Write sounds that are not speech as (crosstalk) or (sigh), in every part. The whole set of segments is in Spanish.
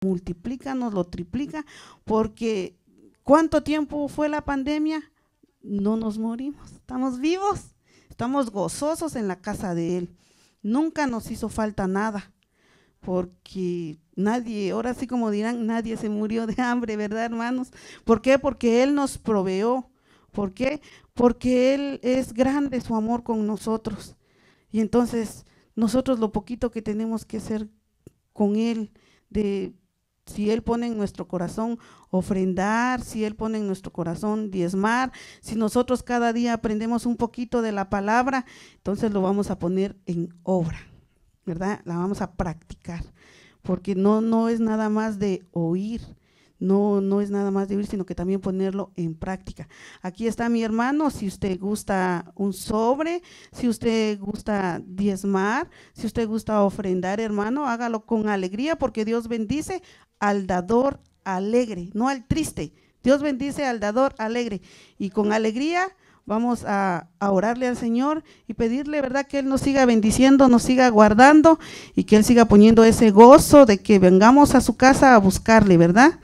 multiplícanos, lo triplica, porque ¿cuánto tiempo fue la pandemia? No nos morimos, estamos vivos, estamos gozosos en la casa de Él. Nunca nos hizo falta nada, porque nadie, ahora sí como dirán, nadie se murió de hambre, ¿verdad, hermanos? ¿Por qué? Porque Él nos proveó. ¿Por qué? Porque Él es grande su amor con nosotros. Y entonces nosotros lo poquito que tenemos que hacer con Él, de si Él pone en nuestro corazón ofrendar, si Él pone en nuestro corazón diezmar, si nosotros cada día aprendemos un poquito de la palabra, entonces lo vamos a poner en obra, ¿verdad? La vamos a practicar, porque no, no es nada más de oír, no, no es nada más de vivir sino que también ponerlo en práctica. Aquí está mi hermano, si usted gusta un sobre, si usted gusta diezmar, si usted gusta ofrendar, hermano, hágalo con alegría porque Dios bendice al dador alegre, no al triste. Dios bendice al dador alegre. Y con alegría vamos a, a, orarle al Señor y pedirle, ¿verdad?, que Él nos siga bendiciendo, nos siga guardando y que Él siga poniendo ese gozo de que vengamos a su casa a buscarle, ¿verdad?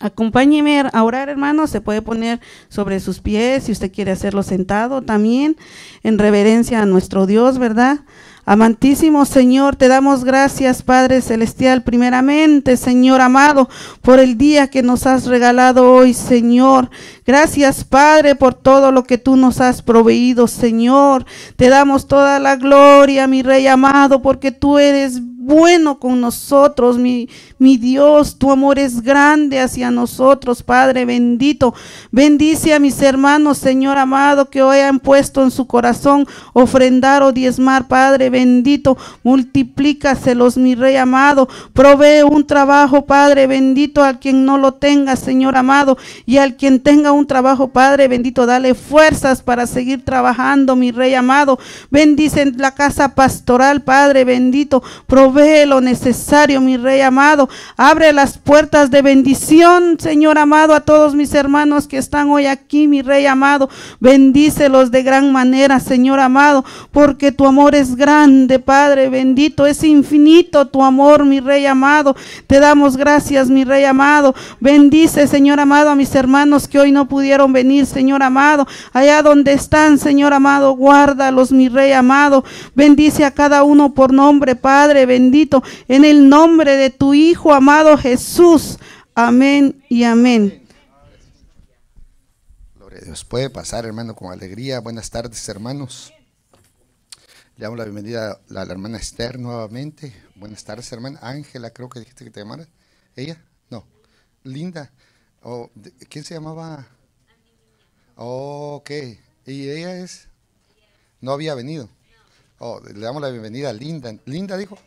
Acompáñeme a orar, hermano. Se puede poner sobre sus pies si usted quiere hacerlo sentado también, en reverencia a nuestro Dios, ¿verdad? Amantísimo Señor, te damos gracias, Padre Celestial, primeramente, Señor amado, por el día que nos has regalado hoy, Señor. Gracias, Padre, por todo lo que tú nos has proveído, Señor. Te damos toda la gloria, mi Rey amado, porque tú eres bueno con nosotros, mi, Dios, tu amor es grande hacia nosotros, Padre bendito. Bendice a mis hermanos, Señor amado, que hoy han puesto en su corazón ofrendar o diezmar, Padre bendito. Multiplícaselos, mi Rey amado. Provee un trabajo, Padre bendito, al quien no lo tenga, Señor amado, y al quien tenga un trabajo, Padre bendito, dale fuerzas para seguir trabajando, mi Rey amado. Bendice la casa pastoral, Padre bendito lo necesario, mi Rey amado. Abre las puertas de bendición, Señor amado, a todos mis hermanos que están hoy aquí, mi Rey amado. Bendícelos de gran manera, Señor amado, porque tu amor es grande, Padre bendito. Es infinito tu amor, mi Rey amado. Te damos gracias, mi Rey amado. Bendice, Señor amado, a mis hermanos que hoy no pudieron venir, Señor amado. Allá donde están, Señor amado, guárdalos, mi Rey amado. Bendice a cada uno por nombre, Padre. Bendito en el nombre de tu Hijo amado Jesús. Amén y amén. Gloria a Dios. Puede pasar, hermano, con alegría. Buenas tardes, hermanos. Le damos la bienvenida a la, hermana Esther nuevamente. Buenas tardes, hermana. Ángela, creo que dijiste que te llamara. ¿Ella? No. Linda. Oh, ¿Quién se llamaba? Oh, ok. ¿Y ella es? No había venido. Oh, le damos la bienvenida a Linda. ¿Linda dijo?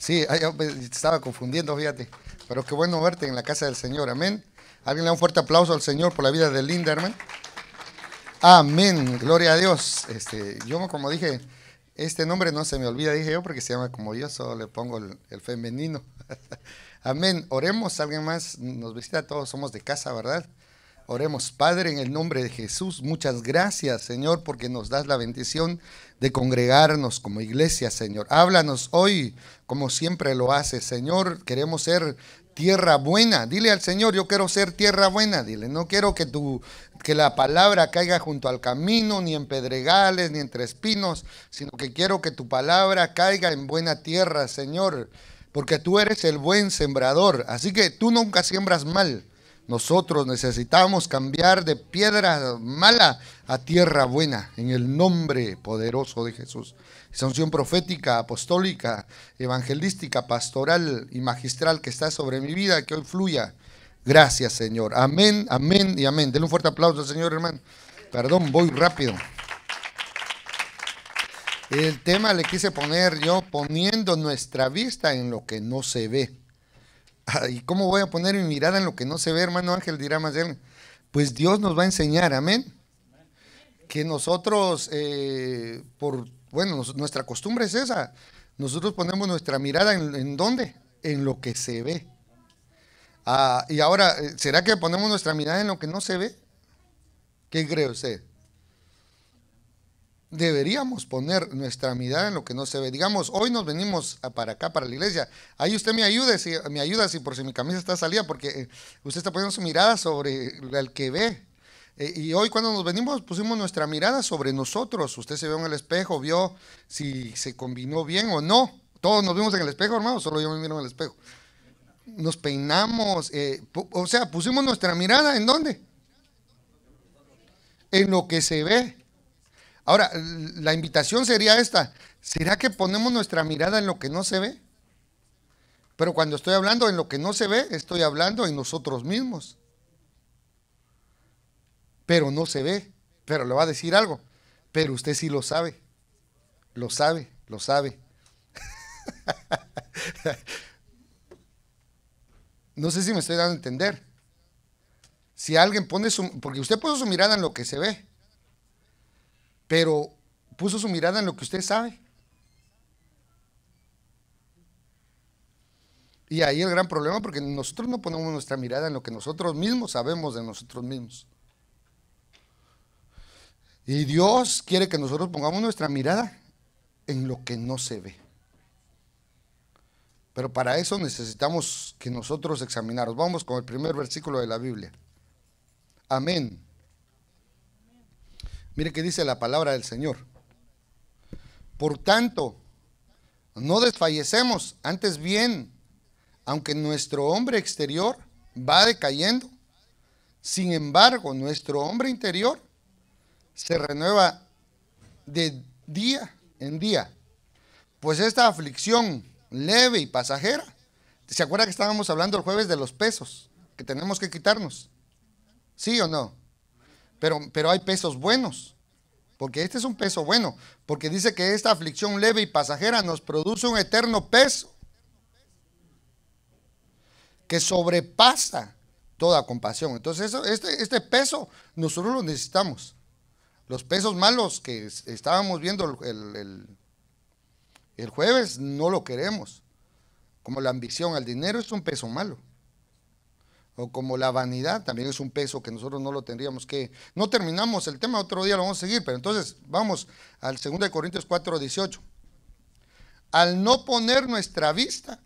Sí, pues, estaba confundiendo, fíjate. Pero qué bueno verte en la casa del Señor, amén. Alguien le da un fuerte aplauso al Señor por la vida de Linda, hermano. Amén, gloria a Dios. Este, yo como dije, este nombre no se me olvida, dije yo, porque se llama como yo, solo le pongo el, el femenino. (laughs) Amén. Oremos, alguien más nos visita, todos somos de casa, ¿verdad? Oremos, Padre, en el nombre de Jesús. Muchas gracias, Señor, porque nos das la bendición de congregarnos como iglesia, Señor. Háblanos hoy, como siempre lo haces, Señor. Queremos ser tierra buena. Dile al Señor, yo quiero ser tierra buena. Dile, no quiero que tu que la palabra caiga junto al camino, ni en pedregales, ni entre espinos, sino que quiero que tu palabra caiga en buena tierra, Señor, porque tú eres el buen sembrador. Así que tú nunca siembras mal. Nosotros necesitamos cambiar de piedra mala a tierra buena en el nombre poderoso de Jesús. Esa profética, apostólica, evangelística, pastoral y magistral que está sobre mi vida, que hoy fluya. Gracias, Señor. Amén, amén y amén. Denle un fuerte aplauso, Señor, hermano. Perdón, voy rápido. El tema le quise poner yo poniendo nuestra vista en lo que no se ve. (laughs) ¿Y cómo voy a poner mi mirada en lo que no se ve, hermano Ángel? Dirá más bien Pues Dios nos va a enseñar, amén. Que nosotros, eh, por, bueno, nuestra costumbre es esa. Nosotros ponemos nuestra mirada en, dónde? En lo que se ve. Ah, y ahora, eh, ¿será que ponemos nuestra mirada en lo que no se ve? ¿Qué cree usted? deberíamos poner nuestra mirada en lo que no se ve. Digamos, hoy nos venimos para acá, para la iglesia. Ahí usted me ayude, si, me ayuda si por si mi camisa está salida, porque eh, usted está poniendo su mirada sobre el que ve. Eh, y hoy cuando nos venimos pusimos nuestra mirada sobre nosotros. Usted se ve en el espejo, vio si se combinó bien o no. Todos nos vimos en el espejo, hermano, solo yo me miro en el espejo. Nos peinamos, eh, o sea, pusimos nuestra mirada en dónde? En lo que se ve. Ahora, la invitación sería esta. ¿Será que ponemos nuestra mirada en lo que no se ve? Pero cuando estoy hablando en lo que no se ve, estoy hablando en nosotros mismos. Pero no se ve. Pero le va a decir algo. Pero usted sí lo sabe. Lo sabe, lo sabe. (laughs) no sé si me estoy dando a entender. Si alguien pone su... Porque usted puso su mirada en lo que se ve pero puso su mirada en lo que usted sabe. Y ahí el gran problema, porque nosotros no ponemos nuestra mirada en lo que nosotros mismos sabemos de nosotros mismos. Y Dios quiere que nosotros pongamos nuestra mirada en lo que no se ve. Pero para eso necesitamos que nosotros examinaros, Vamos con el primer versículo de la Biblia. Amén. Mire que dice la palabra del Señor. Por tanto, no desfallecemos, antes bien, aunque nuestro hombre exterior va decayendo, sin embargo, nuestro hombre interior se renueva de día en día. Pues esta aflicción leve y pasajera, ¿se acuerda que estábamos hablando el jueves de los pesos que tenemos que quitarnos? ¿Sí o no? Pero, hay pesos buenos, porque este es un peso bueno, porque dice que esta aflicción leve y pasajera nos produce un eterno peso que sobrepasa toda compasión. Entonces este, este peso nosotros lo necesitamos. Los pesos malos que estábamos viendo el jueves no lo queremos. Como la ambición al dinero es un peso malo o como la vanidad, también es un peso que nosotros no lo tendríamos que... No terminamos el tema, otro día lo vamos a seguir, pero entonces vamos al 2 Corintios 4, 18. Al no poner nuestra vista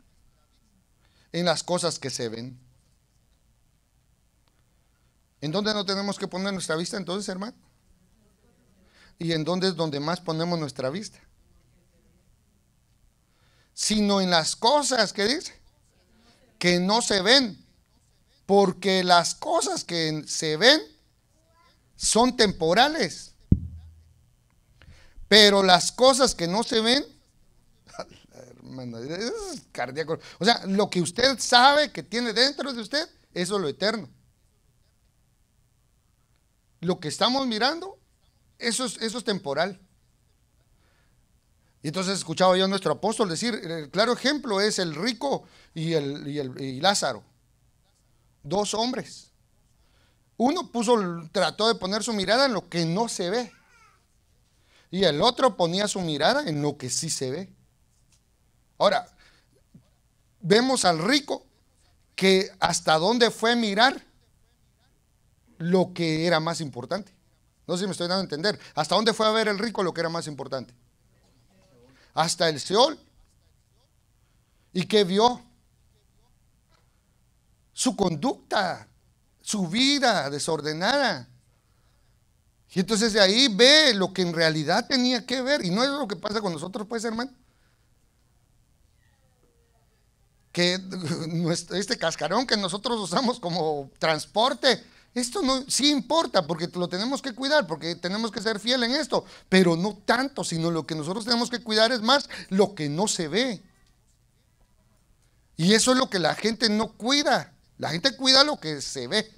en las cosas que se ven. ¿En dónde no tenemos que poner nuestra vista entonces, hermano? ¿Y en dónde es donde más ponemos nuestra vista? Sino en las cosas, que dice? Que no se ven. Porque las cosas que se ven son temporales. Pero las cosas que no se ven, hermano, es cardíaco. O sea, lo que usted sabe que tiene dentro de usted, eso es lo eterno. Lo que estamos mirando, eso es, eso es temporal. Y entonces escuchaba yo a nuestro apóstol decir, el eh, claro ejemplo es el rico y, el, y Lázaro dos hombres. Uno puso, trató de poner su mirada en lo que no se ve. Y el otro ponía su mirada en lo que sí se ve. Ahora, vemos al rico que hasta dónde fue a mirar lo que era más importante. No sé si me estoy dando a entender. ¿Hasta dónde fue a ver el rico lo que era más importante? Hasta el Seol. ¿Y qué vio? su conducta, su vida desordenada. Y entonces de ahí ve lo que en realidad tenía que ver. Y no es lo que pasa con nosotros, pues, hermano. Que (laughs) este cascarón que nosotros usamos como transporte, esto no, sí importa porque lo tenemos que cuidar, porque tenemos que ser fiel en esto, pero no tanto, sino lo que nosotros tenemos que cuidar es más lo que no se ve. Y eso es lo que la gente no cuida. La gente cuida lo que se ve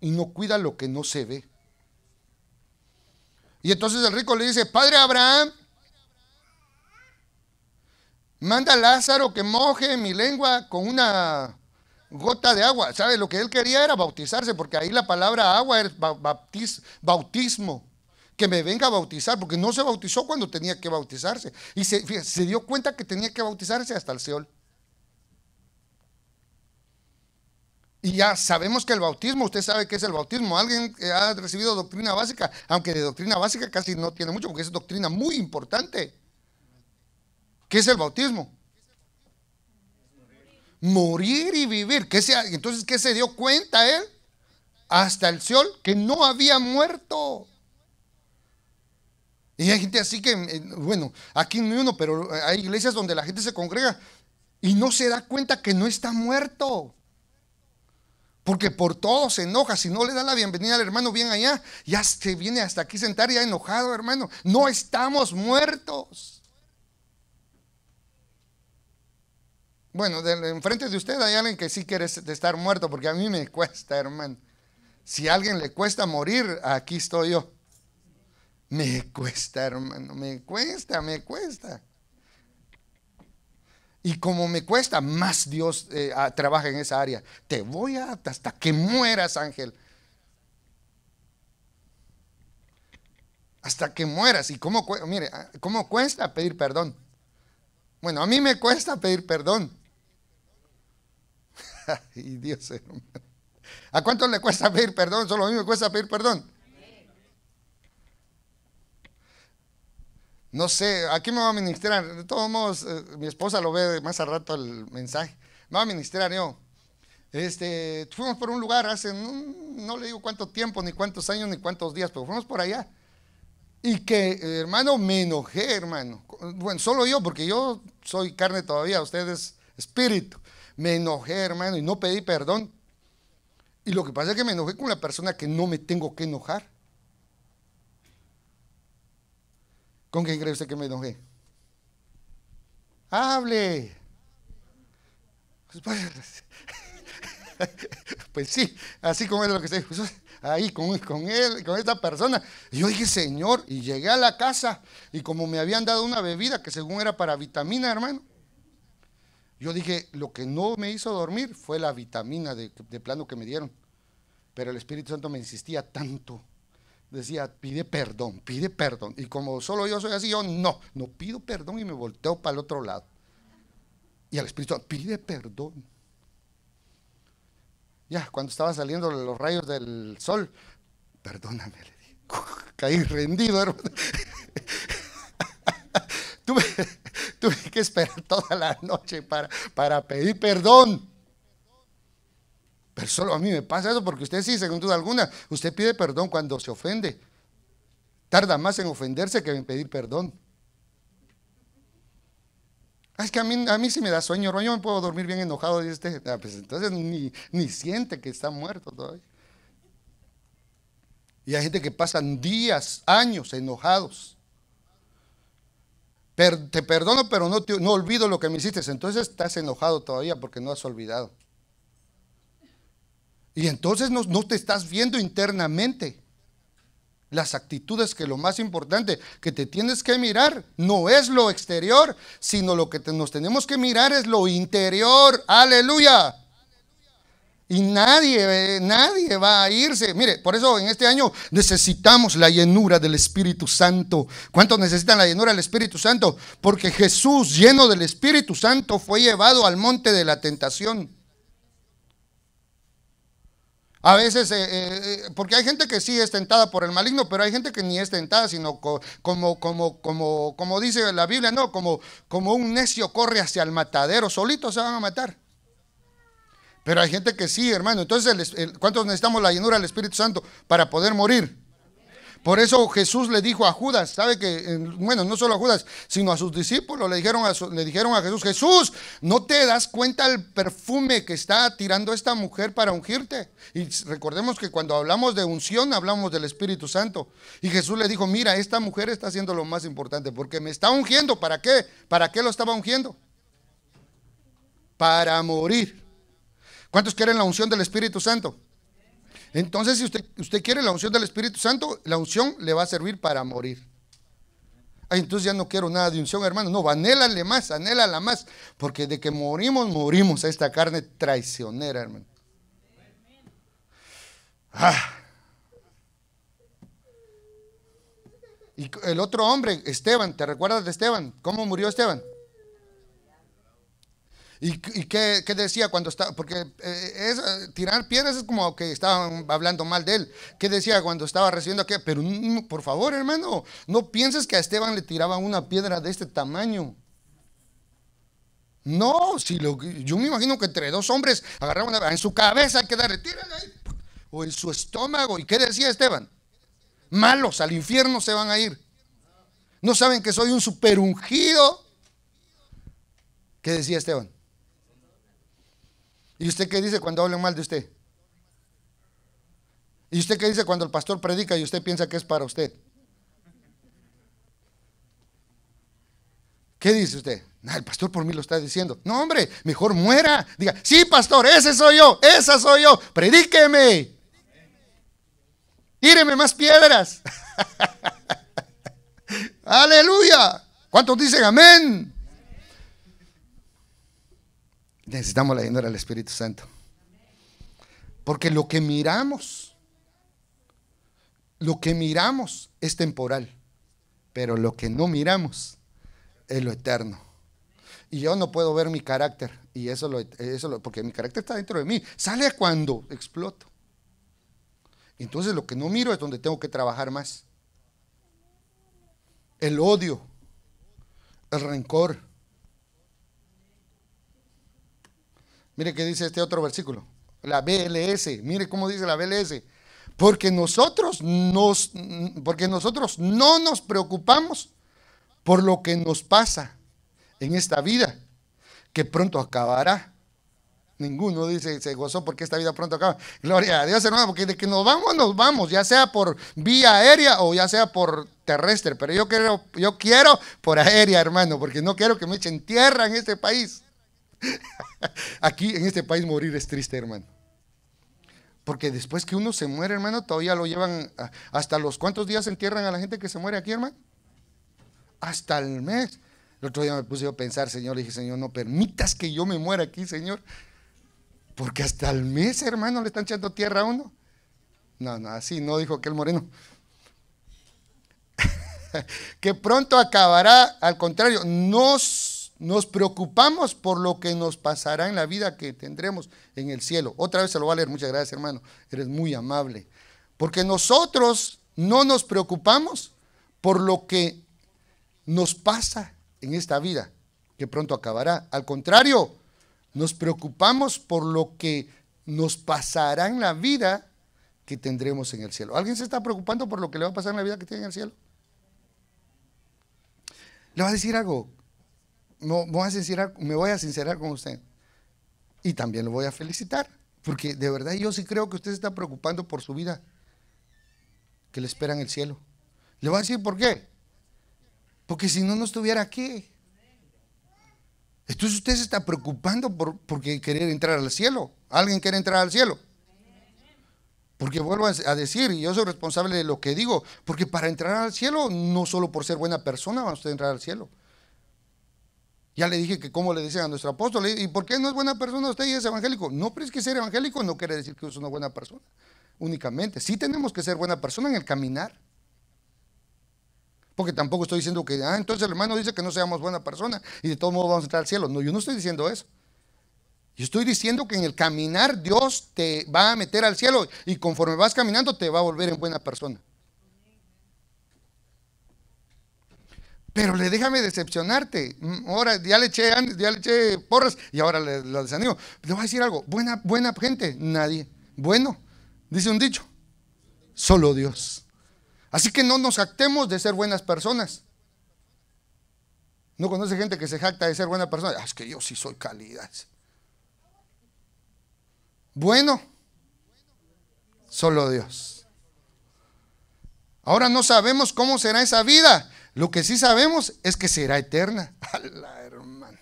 y no cuida lo que no se ve. Y entonces el rico le dice, Padre Abraham, manda a Lázaro que moje mi lengua con una gota de agua. ¿Sabe? Lo que él quería era bautizarse, porque ahí la palabra agua es bautismo. Que me venga a bautizar, porque no se bautizó cuando tenía que bautizarse. Y se, se dio cuenta que tenía que bautizarse hasta el Seol. Y ya sabemos que el bautismo, usted sabe qué es el bautismo. Alguien ha recibido doctrina básica, aunque de doctrina básica casi no tiene mucho, porque es doctrina muy importante. ¿Qué es el bautismo? Morir y vivir. entonces, ¿qué se dio cuenta él? Hasta el sol, que no había muerto. Y hay gente así que, eh, bueno, aquí no hay uno, pero hay iglesias donde la gente se congrega y no se da cuenta que no está muerto. Porque por todo se enoja. Si no le da la bienvenida al hermano bien allá, ya se viene hasta aquí sentar ya enojado, hermano. No estamos muertos. Bueno, del enfrente de usted hay alguien que sí quiere estar muerto, porque a mí me cuesta, hermano. Si a alguien le cuesta morir, aquí estoy yo. Me cuesta, hermano, me cuesta, me cuesta. Y como me cuesta, más Dios eh, trabaja en esa área. Te voy a hasta que mueras, Ángel. Hasta que mueras. ¿Y cómo, mire, ah, cómo cuesta pedir perdón? Bueno, a mí me cuesta pedir perdón. (laughs) y Dios, hermano. ¿A cuánto le cuesta pedir perdón? Solo a mí me cuesta pedir perdón. No sé, aquí me va a ministrar. De todos modos, eh, mi esposa lo ve más al rato el mensaje. Me va a ministrar yo. Este, fuimos por un lugar hace, no, no, le digo cuánto tiempo, ni cuántos años, ni cuántos días, pero fuimos por allá. Y que, hermano, me enojé, hermano. Bueno, solo yo, porque yo soy carne todavía, ustedes espíritu. Me enojé, hermano, y no pedí perdón. Y lo que pasa es que me enojé con la persona que no me tengo que enojar. ¿Con quién cree usted que me enojé? ¡Hable! Pues, pues, (laughs) pues sí, así como es lo que se dijo. Pues, ahí con, él, con esta persona. Y yo dije, Señor, y llegué a la casa y como me habían dado una bebida que según era para vitamina, hermano, yo dije, lo que no me hizo dormir fue la vitamina de plano que me dieron. Pero el Espíritu Santo me insistía tanto decía, pide perdón, pide perdón. Y como solo yo soy así, yo no, no pido perdón y me volteo para el otro lado. Y al Espíritu pide perdón. Ya, cuando estaba saliendo los rayos del sol, perdóname, le dije, (laughs) caí rendido, hermano. (laughs) tuve, que esperar toda la noche para, para pedir perdón. Pero solo a mí me pasa eso porque usted sí, según duda alguna, usted pide perdón cuando se ofende. Tarda más en ofenderse que en pedir perdón. Ah, es que a mí, a mí sí me da sueño, yo me puedo dormir bien enojado. Y ah, pues entonces ni, siente que está muerto todavía. Y hay gente que pasan días, años enojados. te perdono, pero no, no olvido lo que me hiciste. Entonces estás enojado todavía porque no has olvidado. Y entonces no, te estás viendo internamente. Las actitudes que lo más importante que te tienes que mirar no es lo exterior, sino lo que nos tenemos que mirar es lo interior. Aleluya. Y nadie, nadie va a irse. Mire, por eso en este año necesitamos la llenura del Espíritu Santo. ¿Cuántos necesitan la llenura del Espíritu Santo? Porque Jesús, lleno del Espíritu Santo, fue llevado al monte de la tentación. A veces, eh, eh, eh, porque hay gente que sí es tentada por el maligno, pero hay gente que ni es tentada, sino como, como, como, como dice la Biblia, no, como, como un necio corre hacia el matadero, solito se van a matar. Pero hay gente que sí, hermano. Entonces, ¿cuántos necesitamos la llenura del Espíritu Santo para poder morir? Por eso Jesús le dijo a Judas, sabe que, bueno, no solo a Judas, sino a sus discípulos, le dijeron a, le dijeron a Jesús, Jesús, ¿no te das cuenta el perfume que está tirando esta mujer para ungirte? Y recordemos que cuando hablamos de unción, hablamos del Espíritu Santo. Y Jesús le dijo, mira, esta mujer está haciendo lo más importante, porque me está ungiendo, ¿para qué? ¿Para qué lo estaba ungiendo? Para morir. ¿Cuántos quieren la unción del Espíritu Santo? Entonces, si usted, usted quiere la unción del Espíritu Santo, la unción le va a servir para morir. Ay, entonces ya no quiero nada de unción, hermano. No, anhélale más, anhélala más. Porque de que morimos, morimos a esta carne traicionera, hermano. Ah. Y el otro hombre, Esteban, ¿te recuerdas de Esteban? ¿Cómo murió Esteban? ¿Y, qué, decía cuando estaba? Porque eh, eh, tirar piedras es como que estaban hablando mal de él. ¿Qué decía cuando estaba recibiendo qué? Pero por favor, hermano, no pienses que a Esteban le tiraban una piedra de este tamaño. No, si yo me imagino que entre dos hombres agarraban una, en su cabeza, hay que darle, ahí, o en su estómago. ¿Y qué decía Esteban? Malos, al infierno se van a ir. No saben que soy un super ungido. ¿Qué decía Esteban? ¿Y usted qué dice cuando hablan mal de usted? ¿Y usted qué dice cuando el pastor predica y usted piensa que es para usted? ¿Qué dice usted? el pastor por mí lo está diciendo. No, hombre, mejor muera. Diga, sí, pastor, ese soy yo, esa soy yo, predíqueme. Tíreme más piedras. (laughs) Aleluya. ¿Cuántos dicen amén? Necesitamos la ayuda del Espíritu Santo. Porque lo que miramos, lo que miramos es temporal, pero lo que no miramos es lo eterno. Y yo no puedo ver mi carácter, y eso eso porque mi carácter está dentro de mí. Sale cuando exploto. Entonces lo que no miro es donde tengo que trabajar más. El odio, el rencor, Mire qué dice este otro versículo. La BLS, mire cómo dice la BLS. Porque nosotros, nos, porque nosotros no nos preocupamos por lo que nos pasa en esta vida, que pronto acabará. Ninguno dice, se gozó porque esta vida pronto acaba. Gloria a Dios, hermano, porque de que nos vamos, nos vamos, ya sea por vía aérea o ya sea por terrestre. Pero yo quiero, yo quiero por aérea, hermano, porque no quiero que me echen tierra en este país. (laughs) Aquí en este país morir es triste, hermano. Porque después que uno se muere, hermano, todavía lo llevan hasta los cuantos días entierran a la gente que se muere aquí, hermano. Hasta el mes. El otro día me puse a pensar, Señor, le dije, Señor, no permitas que yo me muera aquí, Señor. Porque hasta el mes, hermano, le están echando tierra a uno. No, no, así no dijo aquel moreno. (laughs) que pronto acabará, al contrario, no nos preocupamos por lo que nos pasará en la vida que tendremos en el cielo. Otra vez se lo va a leer, muchas gracias hermano, eres muy amable. Porque nosotros no nos preocupamos por lo que nos pasa en esta vida, que pronto acabará. Al contrario, nos preocupamos por lo que nos pasará en la vida que tendremos en el cielo. ¿Alguien se está preocupando por lo que le va a pasar en la vida que tiene en el cielo? Le va a decir algo, me voy, a sincerar, me voy a sincerar con usted. Y también lo voy a felicitar, porque de verdad yo sí creo que usted se está preocupando por su vida, que le espera en el cielo. Le voy a decir por qué. Porque si no, no estuviera aquí. Entonces usted se está preocupando por, porque querer entrar al cielo. ¿Alguien quiere entrar al cielo? Porque vuelvo a decir, y yo soy responsable de lo que digo, porque para entrar al cielo, no solo por ser buena persona va usted a entrar al cielo, ya le dije que como le decían a nuestro apóstol, ¿y por qué no es buena persona usted y es evangélico? No, pero es que ser evangélico no quiere decir que es una buena persona, únicamente. Sí tenemos que ser buena persona en el caminar. Porque tampoco estoy diciendo que, ah, entonces el hermano dice que no seamos buena persona y de todo modo vamos a entrar al cielo. No, yo no estoy diciendo eso. Yo estoy diciendo que en el caminar Dios te va a meter al cielo y conforme vas caminando te va a volver en buena persona. Pero le déjame decepcionarte. Mm, ahora ya le eché, ya le eché porras y ahora le, lo desanimo. Le voy a decir algo. Buena, buena gente, nadie. Bueno, dice un dicho. Solo Dios. Así que no nos jactemos de ser buenas personas. No conoce gente que se jacta de ser buena persona. Ah, es que yo sí soy calidad. Bueno, solo Dios. Ahora no sabemos cómo será esa vida. Lo que sí sabemos es que será eterna. (laughs) hermano!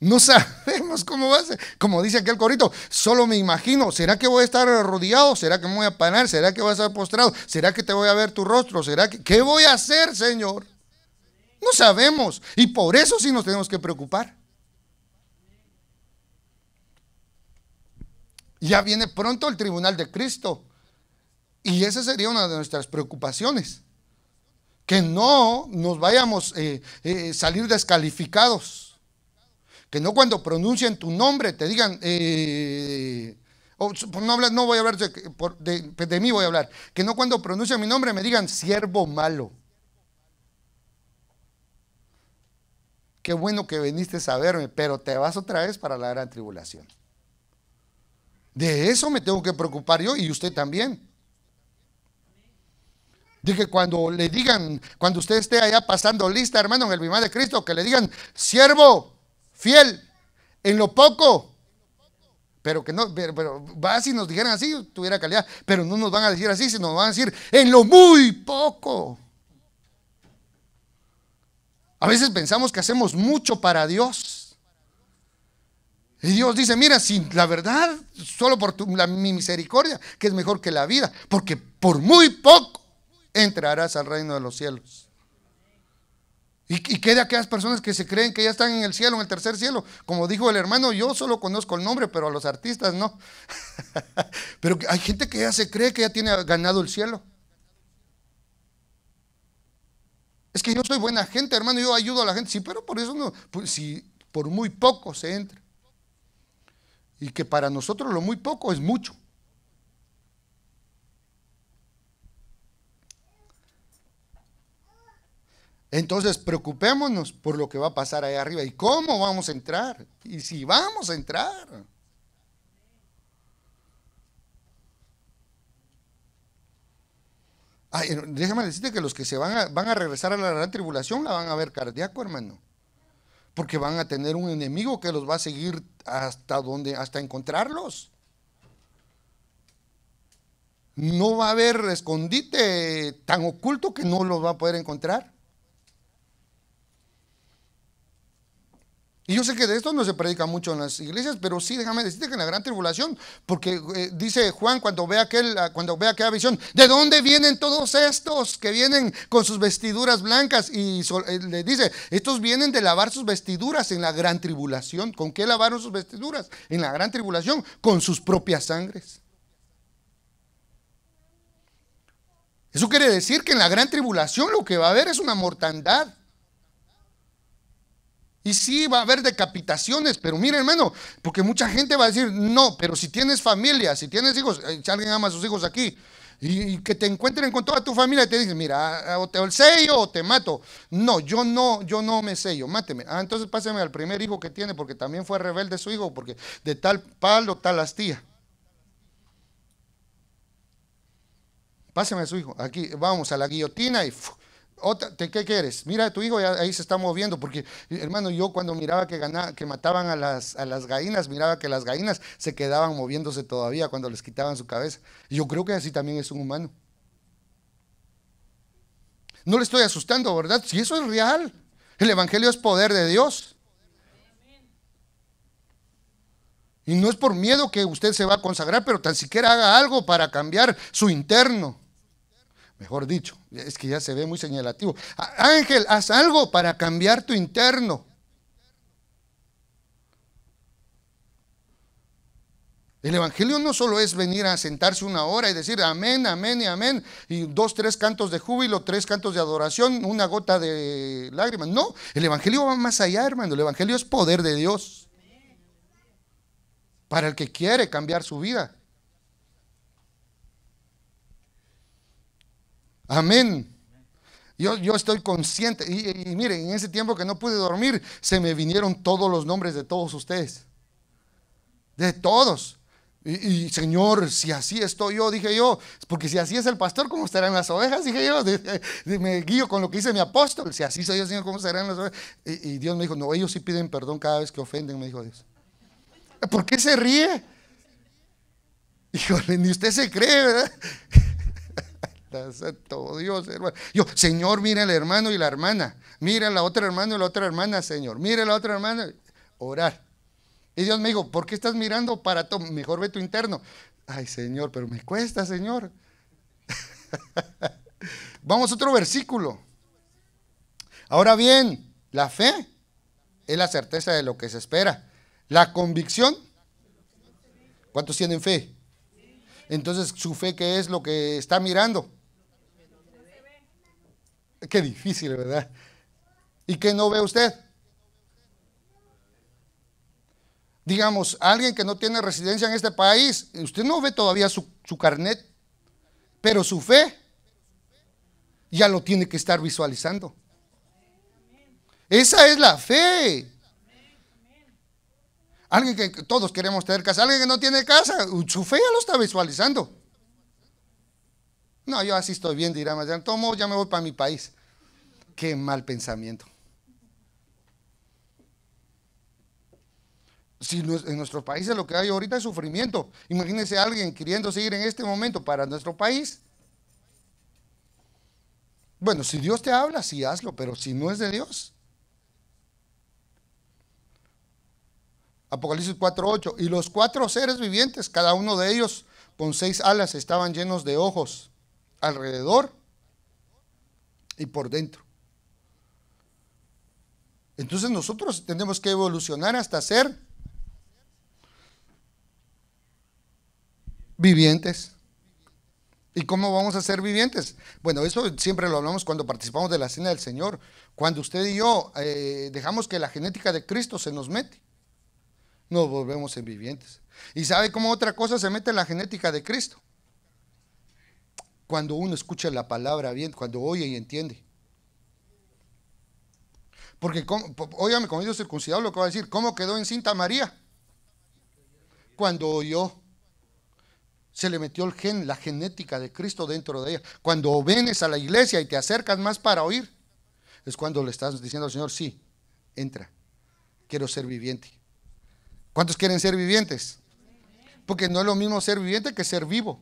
No sabemos cómo va a ser. Como dice aquel corito, solo me imagino. ¿Será que voy a estar rodeado? ¿Será que me voy a panar? ¿Será que voy a estar postrado? ¿Será que te voy a ver tu rostro? ¿Será que qué voy a hacer, Señor? No sabemos. Y por eso sí nos tenemos que preocupar. Ya viene pronto el tribunal de Cristo. Y esa sería una de nuestras preocupaciones. Que no nos vayamos a eh, eh, salir descalificados. Que no cuando pronuncien tu nombre te digan, eh, no, no, voy a hablar de, mí, voy a hablar. Que no cuando pronuncien mi nombre me digan siervo malo. Qué bueno que viniste a verme, pero te vas otra vez para la gran tribulación. De eso me tengo que preocupar yo y usted también. Dije, cuando le digan, cuando usted esté allá pasando lista, hermano, en el Bimán de Cristo, que le digan, siervo, fiel, en lo poco. Pero que no, pero, va si nos dijeran así, tuviera calidad. Pero no nos van a decir así, sino nos van a decir, en lo muy poco. A veces pensamos que hacemos mucho para Dios. Y Dios dice, mira, sin la verdad, solo por tu, mi misericordia, que es mejor que la vida, porque por muy poco entrarás al reino de los cielos. ¿Y, y qué de aquellas personas que se creen que ya están en el cielo, en el tercer cielo? Como dijo el hermano, yo solo conozco el nombre, pero a los artistas no. (laughs) pero hay gente que ya se cree que ya tiene ganado el cielo. Es que yo soy buena gente, hermano, yo ayudo a la gente. Sí, pero por eso no, pues, si por muy poco se entra. Y que para nosotros lo muy poco es mucho. Entonces, preocupémonos por lo que va a pasar ahí arriba y cómo vamos a entrar y si vamos a entrar. déjame decirte que los que se van a, van a regresar a la gran tribulación la van a ver cardíaco, hermano. Porque van a tener un enemigo que los va a seguir hasta donde, hasta encontrarlos. No va a haber escondite tan oculto que no los va a poder encontrar. Y yo sé que de esto no se predica mucho en las iglesias, pero sí, déjame decirte que en la gran tribulación, porque eh, dice Juan cuando ve, aquel, ah, cuando ve aquella visión, ¿de dónde vienen todos estos que vienen con sus vestiduras blancas? Y eh, le dice, estos vienen de lavar sus vestiduras en la gran tribulación. ¿Con qué lavaron sus vestiduras? En la gran tribulación, con sus propias sangres. Eso quiere decir que en la gran tribulación lo que va a haber es una mortandad. Y sí, va a haber decapitaciones, pero mire, hermano, porque mucha gente va a decir, no, pero si tienes familia, si tienes hijos, eh, si alguien ama a sus hijos aquí, y, que te encuentren con toda tu familia y te dicen, mira, o te sello o te mato. No, yo no, yo no me sello, máteme. Ah, entonces páseme al primer hijo que tiene, porque también fue rebelde su hijo, porque de tal palo, tal hastía. Páseme a su hijo. Aquí vamos a la guillotina y... ¿qué quieres? Mira, tu hijo ahí se está moviendo, porque hermano, yo cuando miraba que, mataban a las, a las gallinas, miraba que las gallinas se quedaban moviéndose todavía cuando les quitaban su cabeza. Y yo creo que así también es un humano. No le estoy asustando, ¿verdad? Si eso es real, el Evangelio es poder de Dios. Y no es por miedo que usted se va a consagrar, pero tan siquiera haga algo para cambiar su interno. Mejor dicho, es que ya se ve muy señalativo. Ángel, haz algo para cambiar tu interno. El Evangelio no solo es venir a sentarse una hora y decir amén, amén y amén, y dos, tres cantos de júbilo, tres cantos de adoración, una gota de lágrimas. No, el Evangelio va más allá, hermano. El Evangelio es poder de Dios para el que quiere cambiar su vida. Amén. Yo, yo estoy consciente. Y, miren, en ese tiempo que no pude dormir, se me vinieron todos los nombres de todos ustedes. De todos. Y, Señor, si así estoy yo, dije yo, porque si así es el pastor, ¿cómo estarán las ovejas? Dije yo, me guío con lo que dice mi apóstol. Si así soy yo, Señor, ¿cómo estarán las ovejas? Y, y Dios me dijo, no, ellos sí piden perdón cada vez que ofenden, me dijo Dios. ¿Por qué se ríe? Híjole, ni usted se cree, ¿verdad? Eh, todo Dios, Yo, Señor, mira el hermano y la hermana. Mira la otra hermana y la otra hermana, Señor. Mira la otra hermana. Orar. Y Dios me dijo, ¿por qué estás mirando para tu, mejor ve tu interno? Ay, Señor, pero me cuesta, Señor. (laughs) Vamos a otro versículo. Ahora bien, la fe es la certeza de lo que se espera. La convicción. ¿Cuántos tienen fe? Entonces, ¿su fe que es lo que está mirando? Qué difícil, ¿verdad? ¿Y qué no ve usted? Digamos, alguien que no tiene residencia en este país, usted no ve todavía su, su carnet, pero su fe ya lo tiene que estar visualizando. Esa es la fe. Alguien que todos queremos tener casa, alguien que no tiene casa, su fe ya lo está visualizando. No, yo así estoy bien, dirá de Tomo, ya me voy para mi país. Qué mal pensamiento. Si en nuestros países lo que hay ahorita es sufrimiento. Imagínense a alguien queriendo seguir en este momento para nuestro país. Bueno, si Dios te habla, sí hazlo, pero si no es de Dios. Apocalipsis 4:8. Y los cuatro seres vivientes, cada uno de ellos con seis alas, estaban llenos de ojos alrededor y por dentro. Entonces nosotros tenemos que evolucionar hasta ser vivientes. ¿Y cómo vamos a ser vivientes? Bueno, eso siempre lo hablamos cuando participamos de la cena del Señor. Cuando usted y yo eh, dejamos que la genética de Cristo se nos mete, nos volvemos en vivientes. ¿Y sabe cómo otra cosa se mete en la genética de Cristo? cuando uno escucha la palabra bien, cuando oye y entiende. Porque, óigame, con ellos circuncidado lo que va a decir, ¿cómo quedó en cinta María? Cuando oyó, se le metió el gen, la genética de Cristo dentro de ella. Cuando venes a la iglesia y te acercas más para oír, es cuando le estás diciendo al Señor, sí, entra, quiero ser viviente. ¿Cuántos quieren ser vivientes? Porque no es lo mismo ser viviente que ser vivo.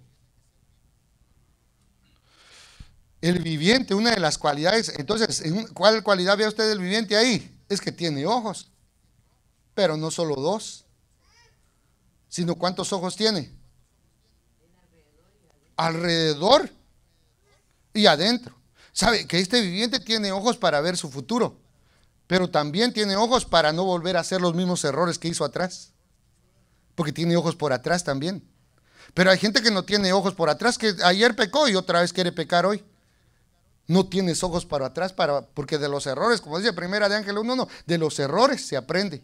El viviente, una de las cualidades, entonces, ¿cuál cualidad ve usted del viviente ahí? Es que tiene ojos, pero no solo dos, sino cuántos ojos tiene. Alrededor y adentro. Sabe que este viviente tiene ojos para ver su futuro, pero también tiene ojos para no volver a hacer los mismos errores que hizo atrás, porque tiene ojos por atrás también. Pero hay gente que no tiene ojos por atrás, que ayer pecó y otra vez quiere pecar hoy. No tienes ojos para atrás, para, porque de los errores, como dice Primera de Ángel 1, no, de los errores se aprende.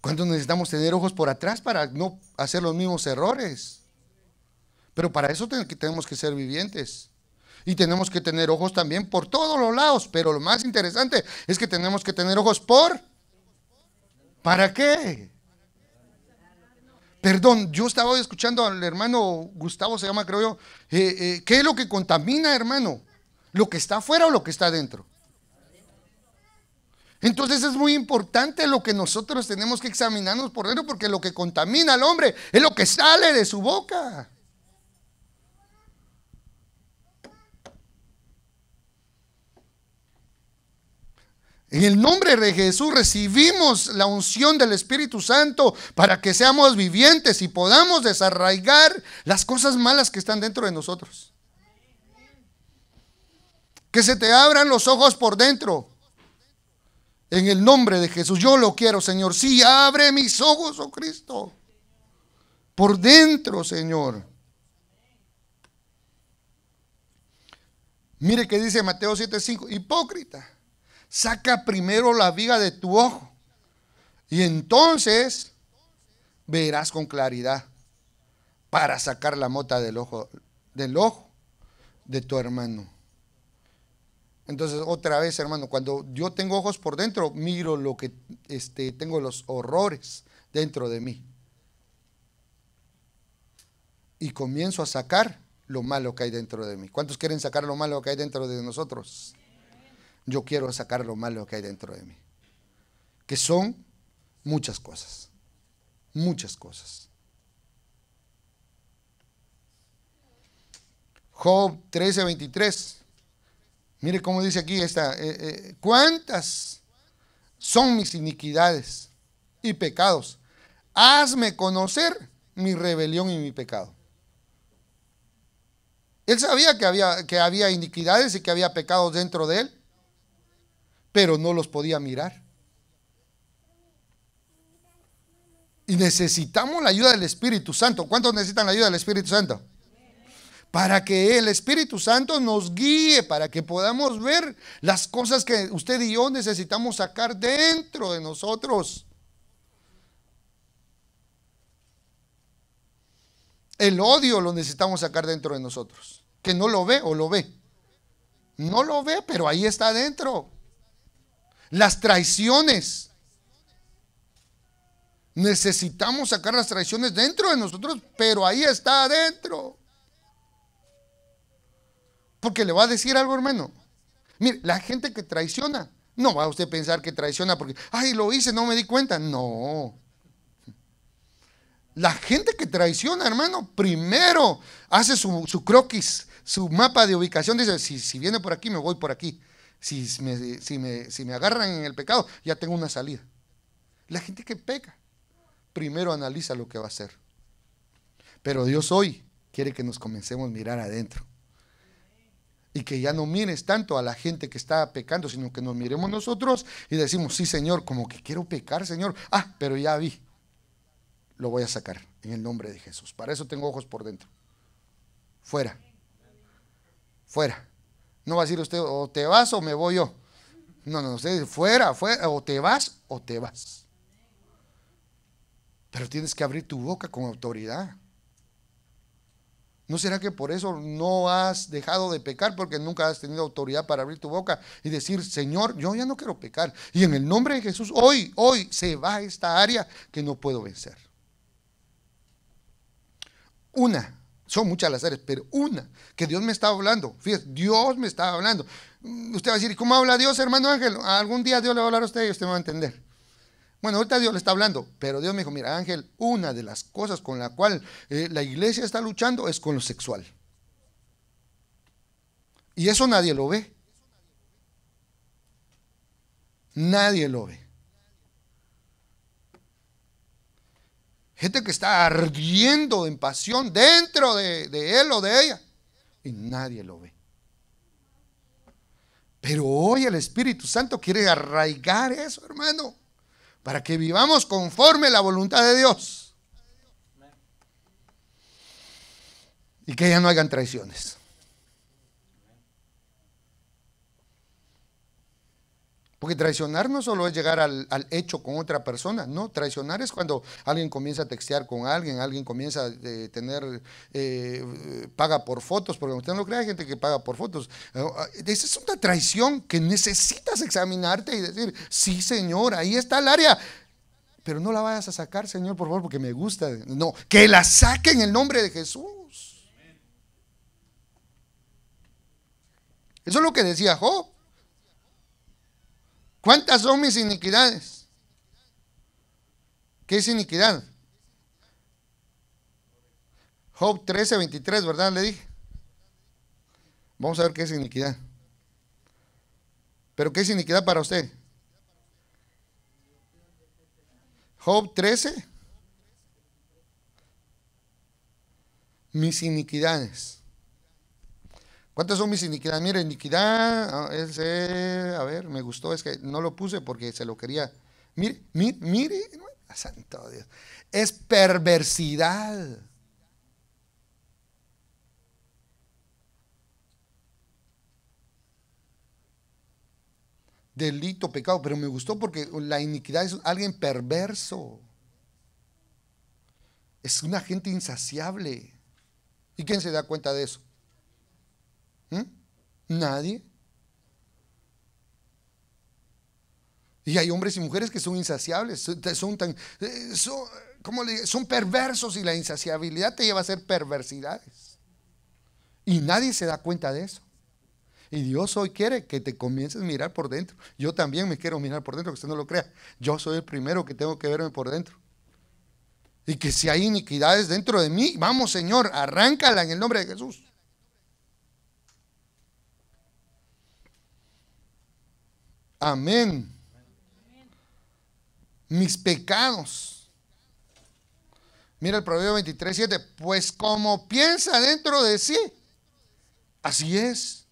¿Cuánto necesitamos tener ojos por atrás para no hacer los mismos errores? Pero para eso tenemos que ser vivientes. Y tenemos que tener ojos también por todos los lados. Pero lo más interesante es que tenemos que tener ojos por. ¿Para qué? Perdón, yo estaba escuchando al hermano Gustavo, se llama creo yo, eh, eh, ¿qué es lo que contamina, hermano? ¿Lo que está afuera o lo que está adentro? Entonces es muy importante lo que nosotros tenemos que examinarnos por dentro, porque lo que contamina al hombre es lo que sale de su boca. En el nombre de Jesús recibimos la unción del Espíritu Santo para que seamos vivientes y podamos desarraigar las cosas malas que están dentro de nosotros. Que se te abran los ojos por dentro. En el nombre de Jesús, yo lo quiero, Señor. Sí, abre mis ojos, oh Cristo. Por dentro, Señor. Mire que dice Mateo 7:5, hipócrita saca primero la viga de tu ojo y entonces verás con claridad para sacar la mota del ojo del ojo de tu hermano. Entonces, otra vez, hermano, cuando yo tengo ojos por dentro, miro lo que este, tengo los horrores dentro de mí. Y comienzo a sacar lo malo que hay dentro de mí. ¿Cuántos quieren sacar lo malo que hay dentro de nosotros? yo quiero sacar lo malo que hay dentro de mí. Que son muchas cosas, muchas cosas. Job 13:23. Mire cómo dice aquí esta, eh, eh, ¿cuántas son mis iniquidades y pecados? Hazme conocer mi rebelión y mi pecado. Él sabía que había, que había iniquidades y que había pecados dentro de él pero no los podía mirar. Y necesitamos la ayuda del Espíritu Santo. ¿Cuántos necesitan la ayuda del Espíritu Santo? Para que el Espíritu Santo nos guíe, para que podamos ver las cosas que usted y yo necesitamos sacar dentro de nosotros. El odio lo necesitamos sacar dentro de nosotros. Que no lo ve o lo ve. No lo ve, pero ahí está dentro las traiciones. Necesitamos sacar las traiciones dentro de nosotros, pero ahí está adentro. Porque le va a decir algo, hermano. Mire, la gente que traiciona, no va a usted pensar que traiciona porque, ay, lo hice, no me di cuenta. No. La gente que traiciona, hermano, primero hace su, croquis, su mapa de ubicación. Dice, si, si viene por aquí, me voy por aquí. Si me, si, me, agarran en el pecado, ya tengo una salida. La gente que peca, primero analiza lo que va a hacer. Pero Dios hoy quiere que nos comencemos a mirar adentro. Y que ya no mires tanto a la gente que está pecando, sino que nos miremos nosotros y decimos, sí Señor, como que quiero pecar, Señor. Ah, pero ya vi. Lo voy a sacar en el nombre de Jesús. Para eso tengo ojos por dentro. Fuera. Fuera. No va a decir usted, o te vas o me voy yo. No, no, usted dice, fuera, fuera, o te vas o te vas. Pero tienes que abrir tu boca con autoridad. ¿No será que por eso no has dejado de pecar? Porque nunca has tenido autoridad para abrir tu boca y decir, Señor, yo ya no quiero pecar. Y en el nombre de Jesús, hoy, hoy se va a esta área que no puedo vencer. Una, son muchas las áreas, pero una, que Dios me está hablando. Fíjate, Dios me está hablando. Mm, usted va a decir, ¿y cómo habla Dios, hermano Ángel? Algún día Dios le va a hablar a usted y usted me va a entender. Bueno, ahorita Dios le está hablando, pero Dios me dijo, mira Ángel, una de las cosas con la cual eh, la iglesia está luchando es con lo sexual. Y eso nadie lo ve. Nadie lo ve. Gente que está ardiendo en pasión dentro de, él o de ella. Y nadie lo ve. Pero hoy el Espíritu Santo quiere arraigar eso, hermano, para que vivamos conforme la voluntad de Dios. Y que ya no hagan traiciones. Porque traicionar no solo es llegar al, hecho con otra persona, no, traicionar es cuando alguien comienza a textear con alguien, alguien comienza a eh, tener, eh, paga por fotos, porque usted no crea, hay gente que paga por fotos. Eh, esa es una traición que necesitas examinarte y decir, sí señor, ahí está el área, pero no la vayas a sacar Señor, por favor, porque me gusta. No, que la saque en el nombre de Jesús. Eso es lo que decía Job. ¿Cuántas son mis iniquidades? ¿Qué es iniquidad? Job 13, 23, ¿verdad? Le dije. Vamos a ver qué es iniquidad. ¿Pero qué es iniquidad para usted? Job 13. Mis iniquidades. ¿Cuántas son mis iniquidades? Ah, mire, iniquidad, ah, ese, eh, a ver, me gustó, es que no lo puse porque se lo quería. Mire, mire, mire, santo Dios. Es perversidad. Delito, pecado, pero me gustó porque la iniquidad es alguien perverso. Es una gente insaciable. ¿Y quién se da cuenta de eso? ¿Eh? Nadie. Y hay hombres y mujeres que son insaciables, son tan, eh, son, son perversos y la insaciabilidad te lleva a hacer perversidades. Y nadie se da cuenta de eso. Y Dios hoy quiere que te comiences a mirar por dentro. Yo también me quiero mirar por dentro, que usted no lo crea. Yo soy el primero que tengo que verme por dentro. Y que si hay iniquidades dentro de mí, vamos Señor, arráncala en el nombre de Jesús. Amén. Mis pecados. Mira el Proverbio 23, 7. Pues como piensa dentro de sí, así es.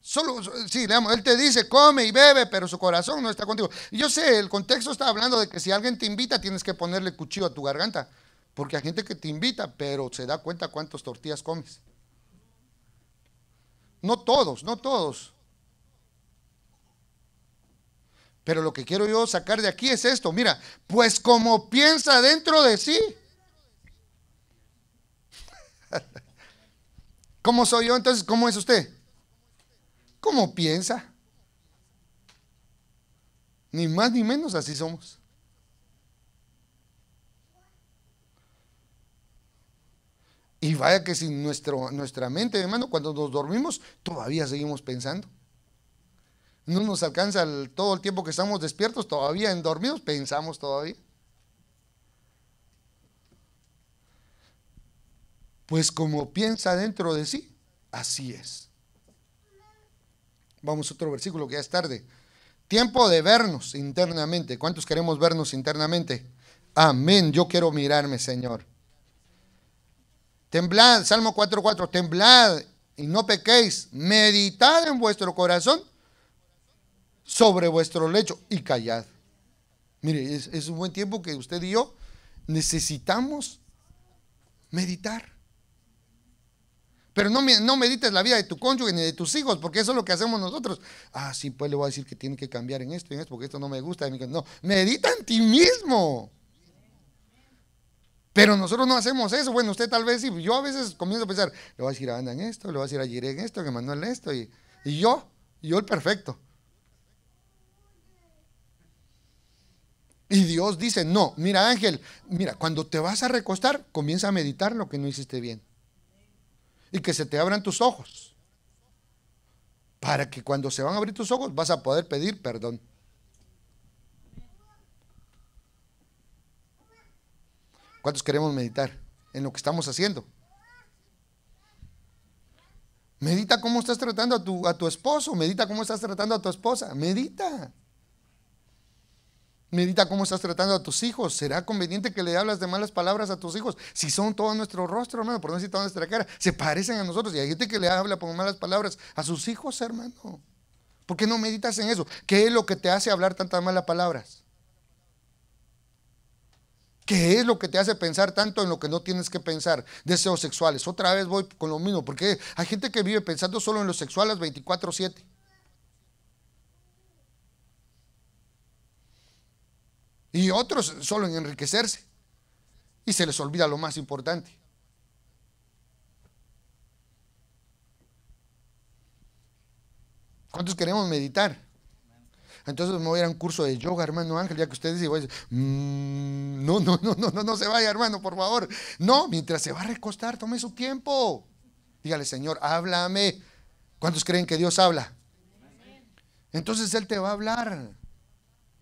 Solo, sí, él te dice, come y bebe, pero su corazón no está contigo. Yo sé, el contexto está hablando de que si alguien te invita, tienes que ponerle cuchillo a tu garganta. Porque hay gente que te invita, pero se da cuenta cuántas tortillas comes. No todos, no todos. Pero lo que quiero yo sacar de aquí es esto, mira, pues como piensa dentro de sí. (laughs) ¿Cómo soy yo entonces? ¿Cómo es usted? ¿Cómo piensa? Ni más ni menos así somos. Y vaya que si nuestro, nuestra mente, hermano, cuando nos dormimos, todavía seguimos pensando. No nos alcanza todo el tiempo que estamos despiertos, todavía en dormidos pensamos todavía. Pues como piensa dentro de sí, así es. Vamos a otro versículo que ya es tarde. Tiempo de vernos internamente. ¿Cuántos queremos vernos internamente? Amén. Yo quiero mirarme, Señor. Temblad, Salmo 4:4, temblad y no pequéis. Meditad en vuestro corazón sobre vuestro lecho y callad. Mire, es, un buen tiempo que usted y yo necesitamos meditar. Pero no, no, medites la vida de tu cónyuge ni de tus hijos, porque eso es lo que hacemos nosotros. Ah, sí, pues le voy a decir que tiene que cambiar en esto y en esto, porque esto no me gusta. No, medita en ti mismo. Pero nosotros no hacemos eso. Bueno, usted tal vez, y yo a veces comienzo a pensar, le voy a decir a Ana en esto, le voy a decir a en esto, que Manuel en esto, y, y yo, yo el perfecto. Y Dios dice, no, mira Ángel, mira, cuando te vas a recostar, comienza a meditar lo que no hiciste bien. Y que se te abran tus ojos. Para que cuando se van a abrir tus ojos vas a poder pedir perdón. ¿Cuántos queremos meditar en lo que estamos haciendo? Medita cómo estás tratando a tu, a tu esposo, medita cómo estás tratando a tu esposa, medita. Medita cómo estás tratando a tus hijos. ¿Será conveniente que le hablas de malas palabras a tus hijos? Si son todo nuestro rostro, hermano, por no decir toda nuestra cara, se parecen a nosotros. Y hay gente que le habla con malas palabras a sus hijos, hermano. ¿Por qué no meditas en eso? ¿Qué es lo que te hace hablar tantas malas palabras? ¿Qué es lo que te hace pensar tanto en lo que no tienes que pensar? Deseos sexuales. Otra vez voy con lo mismo, porque hay gente que vive pensando solo en lo sexual las 24-7. Y otros solo en enriquecerse. Y se les olvida lo más importante. ¿Cuántos queremos meditar? Entonces me voy a ir a un curso de yoga, hermano Ángel, ya que usted dice, pues, mm, no, no, no, no, no, no se vaya, hermano, por favor. No, mientras se va a recostar, tome su tiempo. Dígale, Señor, háblame. ¿Cuántos creen que Dios habla? Entonces Él te va a hablar.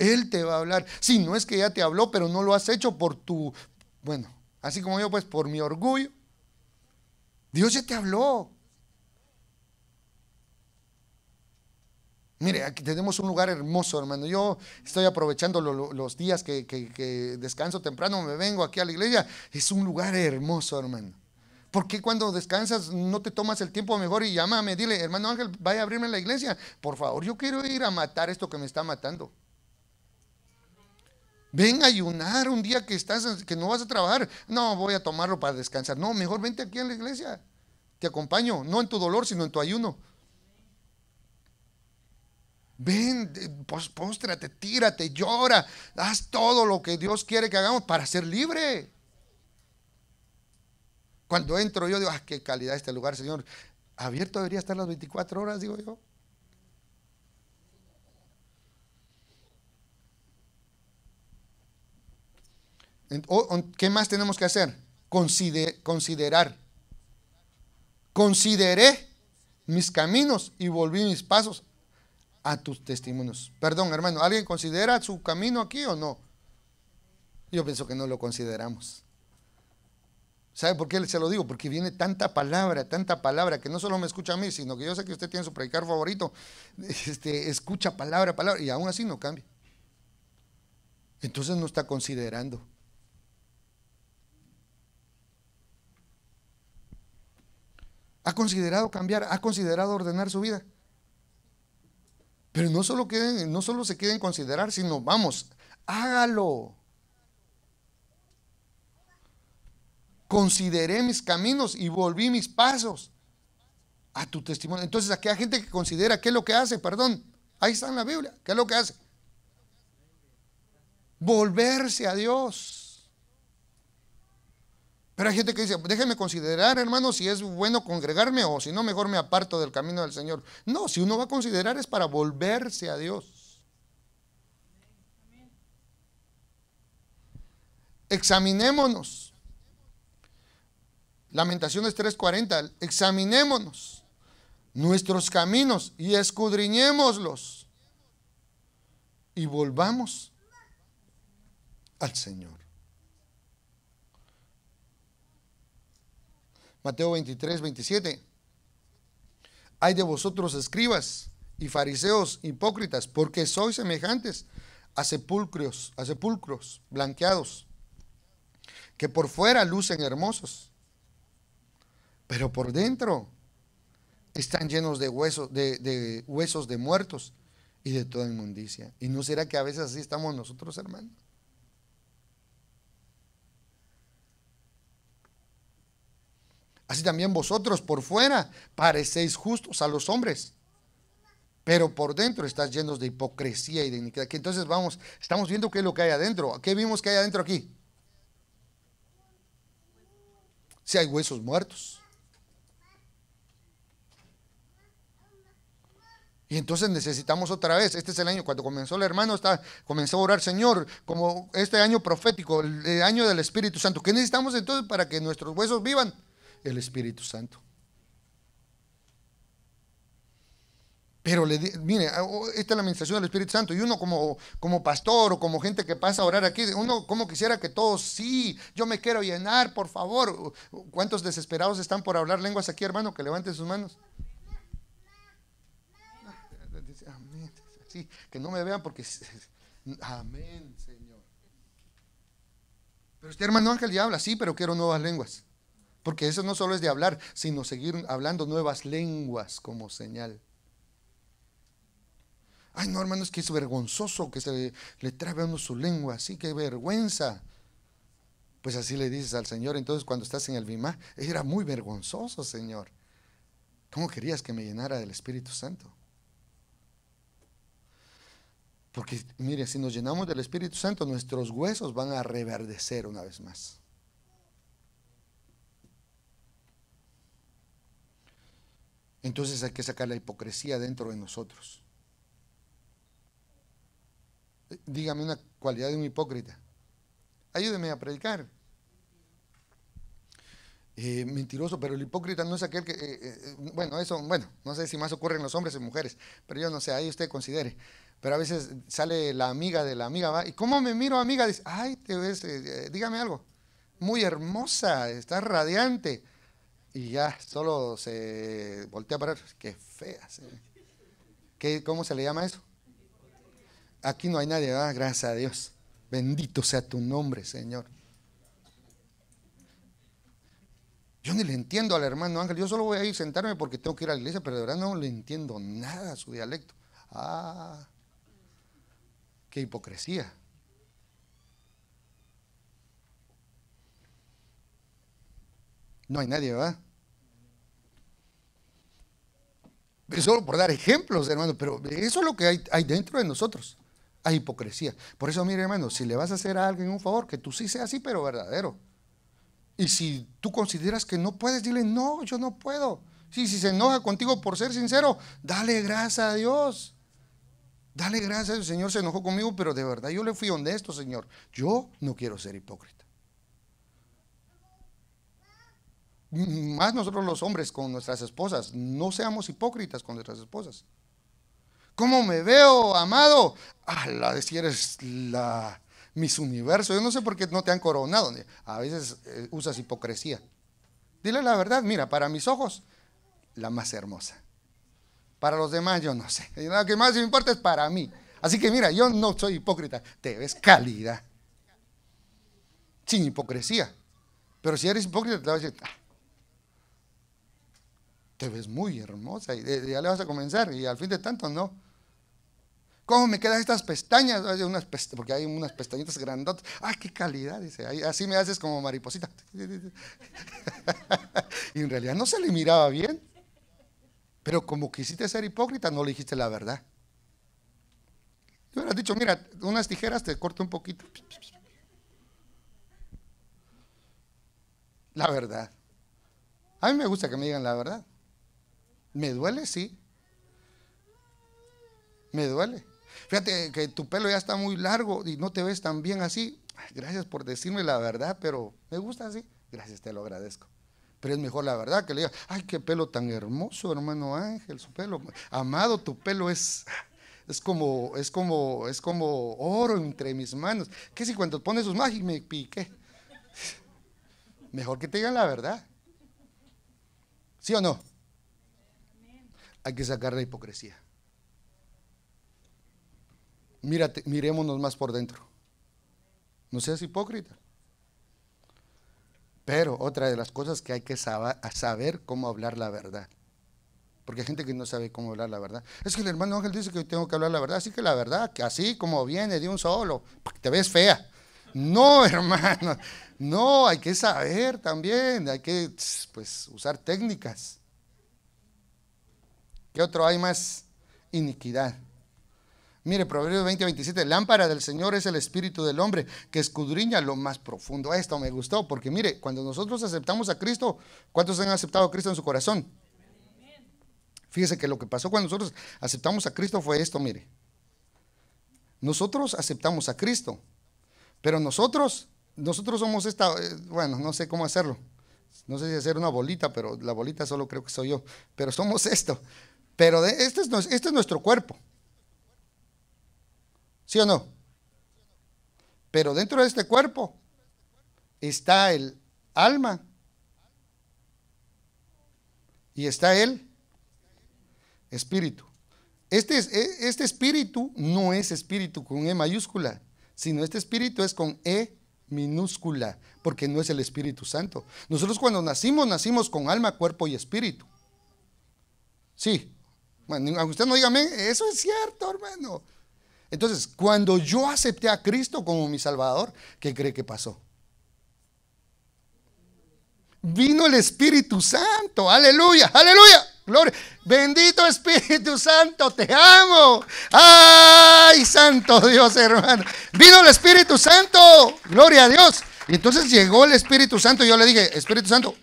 Él te va a hablar. Si sí, no es que ya te habló, pero no lo has hecho por tu, bueno, así como yo, pues por mi orgullo. Dios ya te habló. Mire, aquí tenemos un lugar hermoso, hermano. Yo estoy aprovechando los días que, descanso temprano, me vengo aquí a la iglesia. Es un lugar hermoso, hermano. ¿Por qué cuando descansas no te tomas el tiempo mejor y llámame? Dile, hermano Ángel, vaya a abrirme la iglesia. Por favor, yo quiero ir a matar esto que me está matando. Ven a ayunar un día que, estás, que no vas a trabajar. No, voy a tomarlo para descansar. No, mejor vente aquí a la iglesia. Te acompaño, no en tu dolor, sino en tu ayuno. Ven, póstrate, tírate, llora, haz todo lo que Dios quiere que hagamos para ser libre. Cuando entro yo digo, ah, qué calidad este lugar, Señor. Abierto debería estar las 24 horas, digo yo. ¿Qué más tenemos que hacer? considerar. Consideré mis caminos y volví mis pasos a tus testimonios. Perdón, hermano, ¿alguien considera su camino aquí o no? Yo pienso que no lo consideramos. ¿Sabe por qué se lo digo? Porque viene tanta palabra, tanta palabra, que no solo me escucha a mí, sino que yo sé que usted tiene su predicar favorito, este, escucha palabra, palabra, y aún así no cambia. Entonces no está considerando. ¿Ha considerado cambiar? ¿Ha considerado ordenar su vida? Pero no solo, no solo se queden considerar, sino vamos, hágalo. Consideré mis caminos y volví mis pasos a tu testimonio. Entonces aquella hay gente que considera qué es lo que hace, perdón. Ahí está en la Biblia, qué es lo que hace. Volverse a Dios. Pero hay gente que dice, déjeme considerar, hermano, si es bueno congregarme o si no, mejor me aparto del camino del Señor. No, si uno va a considerar es para volverse a Dios. Examinémonos. Lamentaciones 3:40, examinémonos nuestros caminos y escudriñémoslos y volvamos al Señor. Mateo 23, 27. Hay de vosotros escribas y fariseos hipócritas, porque sois semejantes a sepulcros, a sepulcros blanqueados, que por fuera lucen hermosos, pero por dentro están llenos de huesos de, de, huesos de muertos y de toda inmundicia. ¿Y no será que a veces así estamos nosotros, hermanos? Así también vosotros por fuera parecéis justos a los hombres, pero por dentro estás llenos de hipocresía y de iniquidad. entonces vamos, estamos viendo qué es lo que hay adentro. ¿Qué vimos que hay adentro aquí? Si hay huesos muertos. Y entonces necesitamos otra vez, este es el año, cuando comenzó el hermano, comenzó a orar, Señor, como este año profético, el año del Espíritu Santo, ¿qué necesitamos entonces para que nuestros huesos vivan? el Espíritu Santo. Pero le, mire, ah, oh, esta es la administración del Espíritu Santo. Y uno como, como pastor o como gente que pasa a orar aquí, uno como quisiera que todos, sí, yo me quiero llenar, por favor. ¿Cuántos desesperados están por hablar lenguas aquí, hermano? Que levanten sus manos. Sí, que no me vean porque... Amén, Señor. Pero este hermano Ángel ya habla, sí, pero quiero nuevas lenguas. Porque eso no solo es de hablar, sino seguir hablando nuevas lenguas como señal. Ay, no, hermanos, que es vergonzoso que se le, trabe uno su lengua, así que vergüenza. Pues así le dices al Señor, entonces cuando estás en el Bimá, era muy vergonzoso, Señor. ¿Cómo querías que me llenara del Espíritu Santo? Porque mire, si nos llenamos del Espíritu Santo, nuestros huesos van a reverdecer una vez más. Entonces hay que sacar la hipocresía dentro de nosotros. Eh, dígame una cualidad de un hipócrita. Ayúdeme a predicar. Eh, mentiroso, pero el hipócrita no es aquel que, eh, bueno, eso, bueno, no sé si más ocurre en los hombres y mujeres, pero yo no sé, ahí usted considere. Pero a veces sale la amiga de la amiga, ¿va? ¿y cómo me miro, amiga? Dice, ay, te ves, dígame algo, muy hermosa, está radiante y ya solo se voltea para parar Qué fea. ¿Cómo se le llama eso? Aquí no hay nadie, ¿verdad? gracias a Dios. Bendito sea tu nombre, Señor. Yo ni le entiendo al hermano Ángel. Yo solo voy a ir sentarme porque tengo que ir a la iglesia, pero de verdad no le entiendo nada a su dialecto. Ah, qué hipocresía. No hay nadie, ¿verdad? Solo por dar ejemplos, hermano, pero eso es lo que hay, dentro de nosotros. Hay hipocresía. Por eso, mire, hermano, si le vas a hacer a alguien un favor, que tú sí seas así, pero verdadero. Y si tú consideras que no puedes, dile, no, yo no puedo. si se enoja contigo por ser sincero, dale gracias a Dios. Dale gracias, el Señor se enojó conmigo, pero de verdad yo le fui honesto, Señor. Yo no quiero ser hipócrita. más nosotros los hombres con nuestras esposas, no seamos hipócritas con nuestras esposas. ¿Cómo me veo, amado? Ah, la si eres la mis universo. Yo no sé por qué no te han coronado. A veces eh, usas hipocresía. Dile la verdad, mira, para mis ojos, la más hermosa. Para los demás, yo no sé. Lo que más me importa es para mí. Así que mira, yo no soy hipócrita. Te ves cálida. Sin hipocresía. Pero si eres hipócrita, te vas a decir, ah, te ves muy hermosa y ya le vas a comenzar y al fin de tanto no. ¿Cómo me quedan estas pestañas? porque hay unas pestañitas grandotas. ¡Ah, qué calidad! Dice, así me haces como mariposita. (laughs) y en realidad no se le miraba bien. Pero como quisiste ser hipócrita, no le dijiste la verdad. Yo hubiera dicho, mira, unas tijeras te corto un poquito. La verdad. A mí me gusta que me digan la verdad. Me duele, sí. Me duele. Fíjate que tu pelo ya está muy largo y no te ves tan bien así. Gracias por decirme la verdad, pero me gusta así. Gracias, te lo agradezco. Pero es mejor la verdad que le diga, ay, qué pelo tan hermoso, hermano Ángel, su pelo. Amado, tu pelo es, es como, es como, es como oro entre mis manos. ¿Qué si cuando pones sus magias me pique Mejor que te digan la verdad. ¿Sí o no? hay que sacar la hipocresía. Mírate, miremonos más por dentro. No seas hipócrita. Pero otra de las cosas que hay que saber cómo hablar la verdad. Porque hay gente que no sabe cómo hablar la verdad. Es que el hermano Ángel dice que tengo que hablar la verdad. Así que la verdad, que así como viene de un solo, te ves fea. No, (laughs) hermano. No, hay que saber también. Hay que pues, usar técnicas. ¿Qué otro hay más? Iniquidad. Mire, Proverbios 20, 27, lámpara del Señor es el espíritu del hombre que escudriña lo más profundo. Esto me gustó, porque mire, cuando nosotros aceptamos a Cristo, ¿cuántos han aceptado a Cristo en su corazón? Fíjese que lo que pasó cuando nosotros aceptamos a Cristo fue esto, mire. Nosotros aceptamos a Cristo, pero nosotros, nosotros somos esta, eh, bueno, no sé cómo hacerlo. No sé si hacer una bolita, pero la bolita solo creo que soy yo. Pero somos esto. Pero este, es, este es nuestro cuerpo. ¿Sí o no? Pero dentro de este cuerpo está el alma y está el espíritu. Este, e, este espíritu no es espíritu con E mayúscula, sino este espíritu es con E minúscula, porque no es el Espíritu Santo. Nosotros cuando nacimos, nacimos con alma, cuerpo y espíritu. Sí, usted no diga amén, eso es cierto, hermano. Entonces, cuando yo acepté a Cristo como mi Salvador, ¿qué cree que pasó? Vino el Espíritu Santo, aleluya, aleluya, gloria. Bendito Espíritu Santo, te amo. Ay, santo Dios, hermano. Vino el Espíritu Santo, gloria a Dios. Y entonces llegó el Espíritu Santo y yo le dije, Espíritu Santo,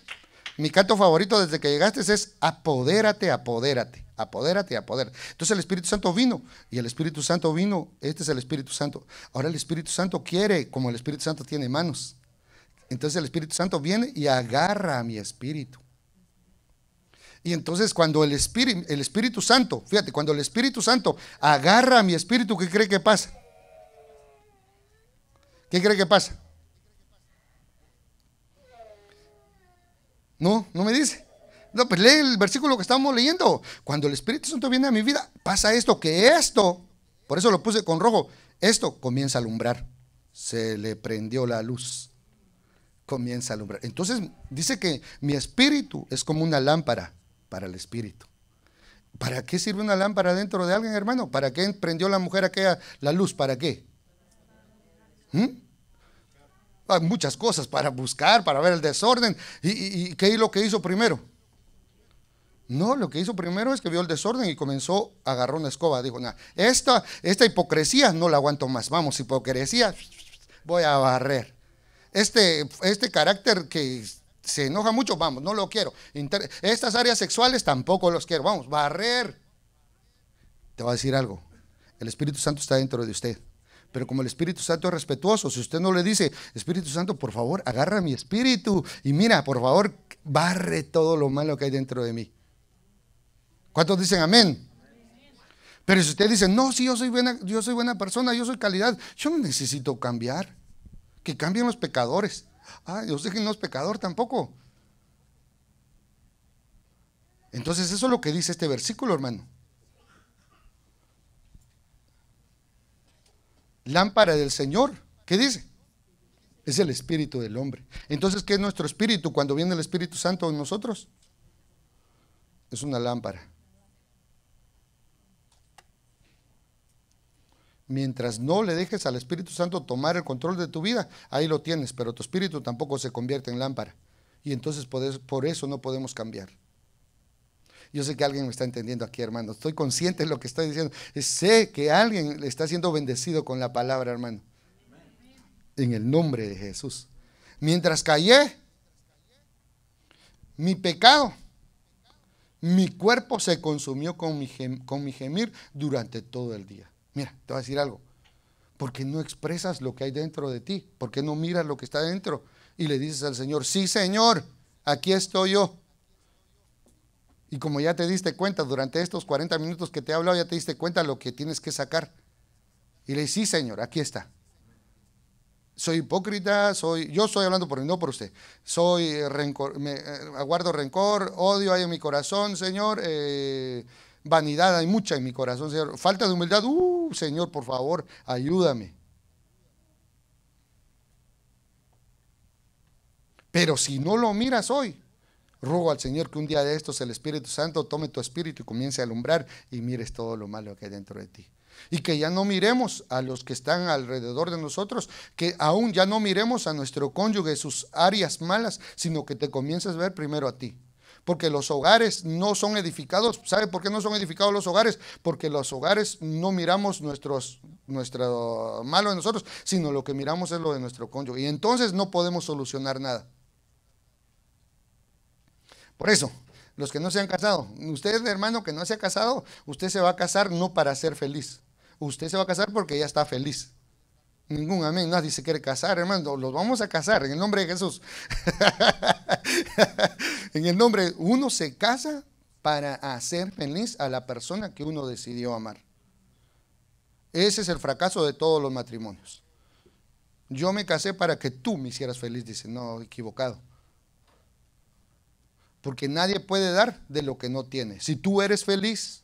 mi canto favorito desde que llegaste es apodérate, apodérate, apodérate, apodérate. Entonces el Espíritu Santo vino y el Espíritu Santo vino, este es el Espíritu Santo. Ahora el Espíritu Santo quiere, como el Espíritu Santo tiene manos. Entonces el Espíritu Santo viene y agarra a mi espíritu. Y entonces cuando el Espíritu, el Espíritu Santo, fíjate, cuando el Espíritu Santo agarra a mi espíritu, ¿qué cree que pasa? ¿Qué cree que pasa? No, no me dice. No, pues lee el versículo que estamos leyendo. Cuando el Espíritu Santo viene a mi vida, pasa esto, que esto, por eso lo puse con rojo, esto comienza a alumbrar. Se le prendió la luz. Comienza a alumbrar. Entonces dice que mi espíritu es como una lámpara para el espíritu. ¿Para qué sirve una lámpara dentro de alguien, hermano? ¿Para qué prendió la mujer aquella la luz? ¿Para qué? ¿Mm? muchas cosas para buscar, para ver el desorden. ¿Y, qué es lo que hizo primero? No, lo que hizo primero es que vio el desorden y comenzó, agarró una escoba. Dijo, esta, esta hipocresía no la aguanto más. Vamos, hipocresía, voy a barrer. Este, este carácter que se enoja mucho, vamos, no lo quiero. Estas áreas sexuales tampoco los quiero. Vamos, barrer. Te voy a decir algo. El Espíritu Santo está dentro de usted. Pero como el Espíritu Santo es respetuoso, si usted no le dice, Espíritu Santo, por favor, agarra mi espíritu y mira, por favor, barre todo lo malo que hay dentro de mí. ¿Cuántos dicen amén? Pero si usted dice, no, si yo soy buena, yo soy buena persona, yo soy calidad, yo no necesito cambiar. Que cambien los pecadores. Ah, yo sé que no es pecador tampoco. Entonces eso es lo que dice este versículo, hermano. lámpara del Señor. ¿Qué dice? Es el espíritu del hombre. Entonces, ¿qué es nuestro espíritu cuando viene el Espíritu Santo en nosotros? Es una lámpara. Mientras no le dejes al Espíritu Santo tomar el control de tu vida, ahí lo tienes, pero tu espíritu tampoco se convierte en lámpara. Y entonces por eso no podemos cambiar. Yo sé que alguien me está entendiendo aquí, hermano. Estoy consciente de lo que estoy diciendo. Sé que alguien le está siendo bendecido con la palabra, hermano. En el nombre de Jesús. Mientras callé, mi pecado, mi cuerpo se consumió con mi, con mi gemir durante todo el día. Mira, te voy a decir algo. Porque no expresas lo que hay dentro de ti. Porque no miras lo que está dentro. Y le dices al Señor, sí, Señor, aquí estoy yo. Y como ya te diste cuenta durante estos 40 minutos que te he hablado, ya te diste cuenta lo que tienes que sacar. Y le dices, sí, Señor, aquí está. Soy hipócrita, soy, yo estoy hablando por mí, no por usted. Soy eh, rencor, me, eh, aguardo rencor, odio hay en mi corazón, Señor. Eh, vanidad hay mucha en mi corazón, Señor. Falta de humildad, uh, Señor, por favor, ayúdame. Pero si no lo miras hoy, Ruego al Señor que un día de estos el Espíritu Santo tome tu espíritu y comience a alumbrar y mires todo lo malo que hay dentro de ti. Y que ya no miremos a los que están alrededor de nosotros, que aún ya no miremos a nuestro cónyuge sus áreas malas, sino que te comiences a ver primero a ti. Porque los hogares no son edificados. ¿Sabe por qué no son edificados los hogares? Porque los hogares no miramos nuestros, nuestro malo de nosotros, sino lo que miramos es lo de nuestro cónyuge. Y entonces no podemos solucionar nada. Por eso, los que no se han casado, usted hermano que no se ha casado, usted se va a casar no para ser feliz. Usted se va a casar porque ya está feliz. Ningún amén, nadie se quiere casar, hermano. Los vamos a casar en el nombre de Jesús. (laughs) en el nombre, uno se casa para hacer feliz a la persona que uno decidió amar. Ese es el fracaso de todos los matrimonios. Yo me casé para que tú me hicieras feliz, dice. No, equivocado. Porque nadie puede dar de lo que no tiene. Si tú eres feliz,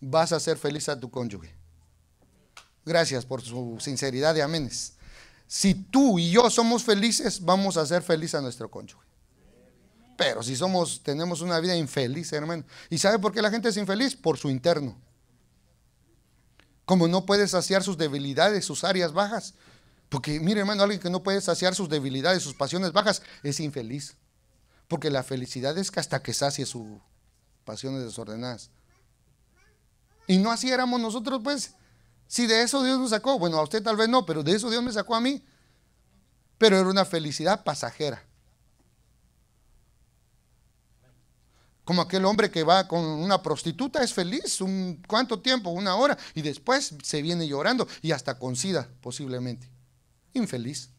vas a ser feliz a tu cónyuge. Gracias por su sinceridad de aménes. Si tú y yo somos felices, vamos a ser feliz a nuestro cónyuge. Pero si somos, tenemos una vida infeliz, hermano. ¿Y sabe por qué la gente es infeliz? Por su interno. Como no puede saciar sus debilidades, sus áreas bajas. Porque, mire, hermano, alguien que no puede saciar sus debilidades, sus pasiones bajas, es infeliz. Porque la felicidad es que hasta que sacie sus pasiones desordenadas. Y no así éramos nosotros, pues. Si de eso Dios nos sacó, bueno, a usted tal vez no, pero de eso Dios me sacó a mí. Pero era una felicidad pasajera. Como aquel hombre que va con una prostituta es feliz, un, ¿cuánto tiempo? Una hora. Y después se viene llorando y hasta con sida, posiblemente. Infeliz.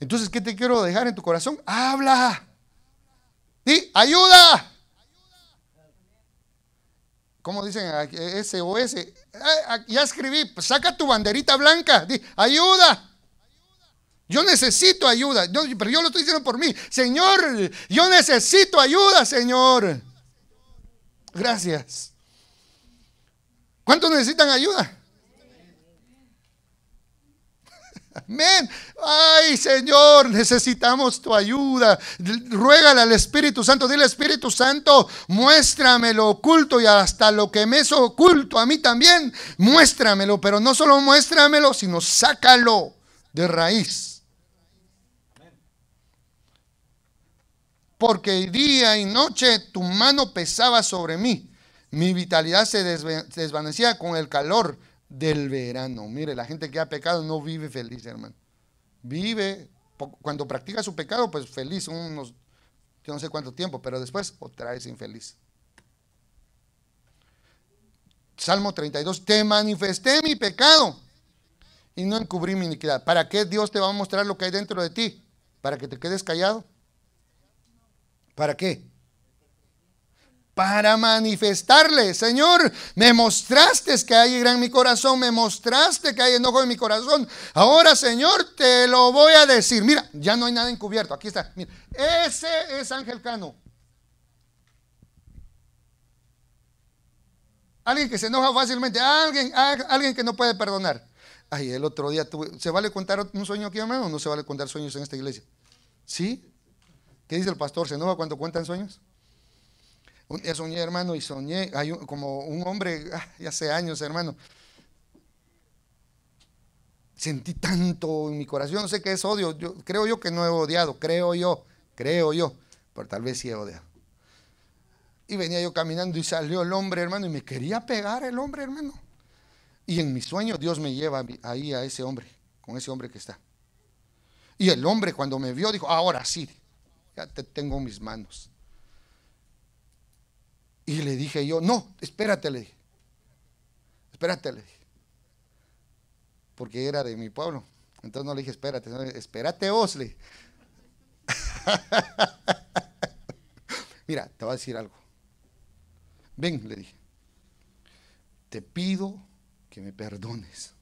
Entonces, ¿qué te quiero dejar en tu corazón? Habla. Di, ayuda. ¿Cómo dicen? SOS. Eh, ah, ya escribí, pues saca tu banderita blanca. Di, ayuda. Yo necesito ayuda. pero yo lo estoy diciendo por mí. Señor, yo necesito ayuda, Señor. Gracias. ¿Cuántos necesitan ayuda? Amén. Ay, Señor, necesitamos tu ayuda. Ruégale al Espíritu Santo. Dile, Espíritu Santo, muéstrame lo oculto y hasta lo que me es oculto a mí también. Muéstramelo, pero no solo muéstramelo, sino sácalo de raíz. Porque día y noche tu mano pesaba sobre mí. Mi vitalidad se desvanecía con el calor del verano. Mire, la gente que ha pecado no vive feliz, hermano. Vive, cuando practica su pecado, pues feliz unos, yo no sé cuánto tiempo, pero después otra vez infeliz. Salmo 32, te manifesté mi pecado y no encubrí mi iniquidad. ¿Para qué Dios te va a mostrar lo que hay dentro de ti? ¿Para que te quedes callado? ¿Para qué? para manifestarle, Señor, me mostraste que hay ira en mi corazón, me mostraste que hay enojo en mi corazón. Ahora, Señor, te lo voy a decir. Mira, ya no hay nada encubierto. Aquí está. Mira, ese es Ángel Cano. Alguien que se enoja fácilmente, alguien, alguien que no puede perdonar. Ay, el otro día tuve, ¿se vale contar un sueño aquí, hermano, o no se vale contar sueños en esta iglesia? ¿Sí? ¿Qué dice el pastor? ¿Se enoja cuando cuentan sueños? Un soñé, hermano, y soñé, hay como un hombre, ah, ya hace años, hermano. Sentí tanto en mi corazón, no sé qué es odio, yo, creo yo que no he odiado, creo yo, creo yo, pero tal vez sí he odiado. Y venía yo caminando y salió el hombre, hermano, y me quería pegar el hombre, hermano. Y en mi sueño Dios me lleva ahí a ese hombre, con ese hombre que está. Y el hombre cuando me vio dijo, ahora sí, ya te tengo mis manos. Y le dije yo, no, espérate, le dije. Espérate, le dije. Porque era de mi pueblo. Entonces no le dije, espérate, espérate, Osle. (laughs) Mira, te voy a decir algo. Ven, le dije. Te pido que me perdones.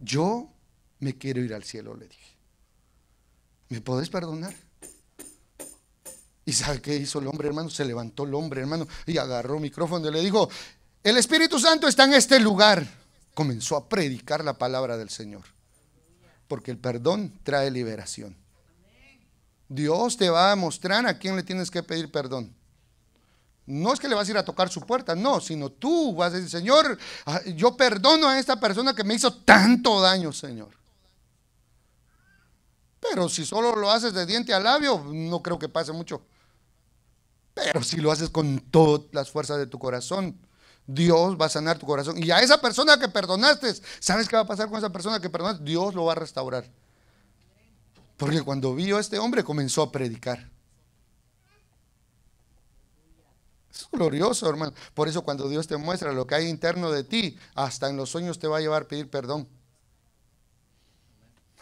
Yo me quiero ir al cielo, le dije. ¿Me podés perdonar? ¿Y sabe qué hizo el hombre, hermano? Se levantó el hombre, hermano, y agarró el micrófono y le dijo, el Espíritu Santo está en este lugar. Comenzó a predicar la palabra del Señor. Porque el perdón trae liberación. Dios te va a mostrar a quién le tienes que pedir perdón. No es que le vas a ir a tocar su puerta, no, sino tú vas a decir, Señor, ah, yo perdono a esta persona que me hizo tanto daño, Señor. Pero si solo lo haces de diente a labio, no creo que pase mucho. Pero si lo haces con todas las fuerzas de tu corazón, Dios va a sanar tu corazón. Y a esa persona que perdonaste, ¿sabes qué va a pasar con esa persona que perdonaste? Dios lo va a restaurar. Porque cuando vio a este hombre comenzó a predicar. Es glorioso, hermano. Por eso cuando Dios te muestra lo que hay interno de ti, hasta en los sueños te va a llevar a pedir perdón.